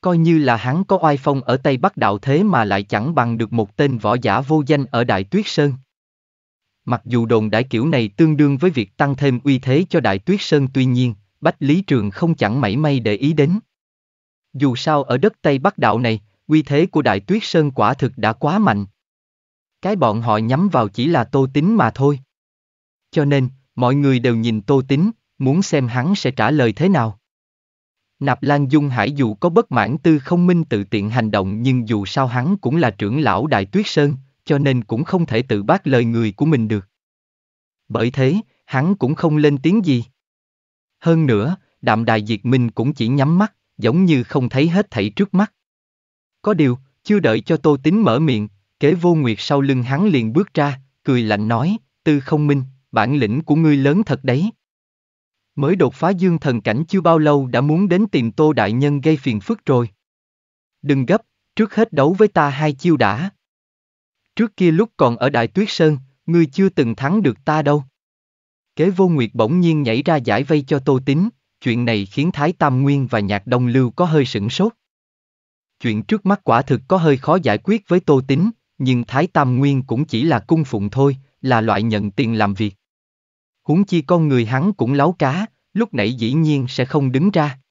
Coi như là hắn có oai phong ở Tây Bắc Đạo thế mà lại chẳng bằng được một tên võ giả vô danh ở Đại Tuyết Sơn. Mặc dù đồn đại kiểu này tương đương với việc tăng thêm uy thế cho Đại Tuyết Sơn tuy nhiên, Bách Lý Trường không chẳng mảy may để ý đến. Dù sao ở đất Tây Bắc Đạo này, uy thế của Đại Tuyết Sơn quả thực đã quá mạnh. Cái bọn họ nhắm vào chỉ là Tô tính mà thôi. Cho nên, mọi người đều nhìn Tô tính, muốn xem hắn sẽ trả lời thế nào. Nạp Lan Dung Hải dù có bất mãn tư không minh tự tiện hành động nhưng dù sao hắn cũng là trưởng lão Đại Tuyết Sơn, cho nên cũng không thể tự bác lời người của mình được. Bởi thế, hắn cũng không lên tiếng gì. Hơn nữa, đạm đài diệt minh cũng chỉ nhắm mắt, giống như không thấy hết thảy trước mắt. Có điều, chưa đợi cho Tô tính mở miệng, Kế vô nguyệt sau lưng hắn liền bước ra, cười lạnh nói, tư không minh, bản lĩnh của ngươi lớn thật đấy. Mới đột phá dương thần cảnh chưa bao lâu đã muốn đến tìm tô đại nhân gây phiền phức rồi. Đừng gấp, trước hết đấu với ta hai chiêu đã. Trước kia lúc còn ở Đại Tuyết Sơn, ngươi chưa từng thắng được ta đâu. Kế vô nguyệt bỗng nhiên nhảy ra giải vây cho tô tính, chuyện này khiến Thái Tam Nguyên và Nhạc Đông Lưu có hơi sửng sốt. Chuyện trước mắt quả thực có hơi khó giải quyết với tô tính, nhưng Thái Tam Nguyên cũng chỉ là cung phụng thôi, là loại nhận tiền làm việc. Huống chi con người hắn cũng láo cá, lúc nãy dĩ nhiên sẽ không đứng ra.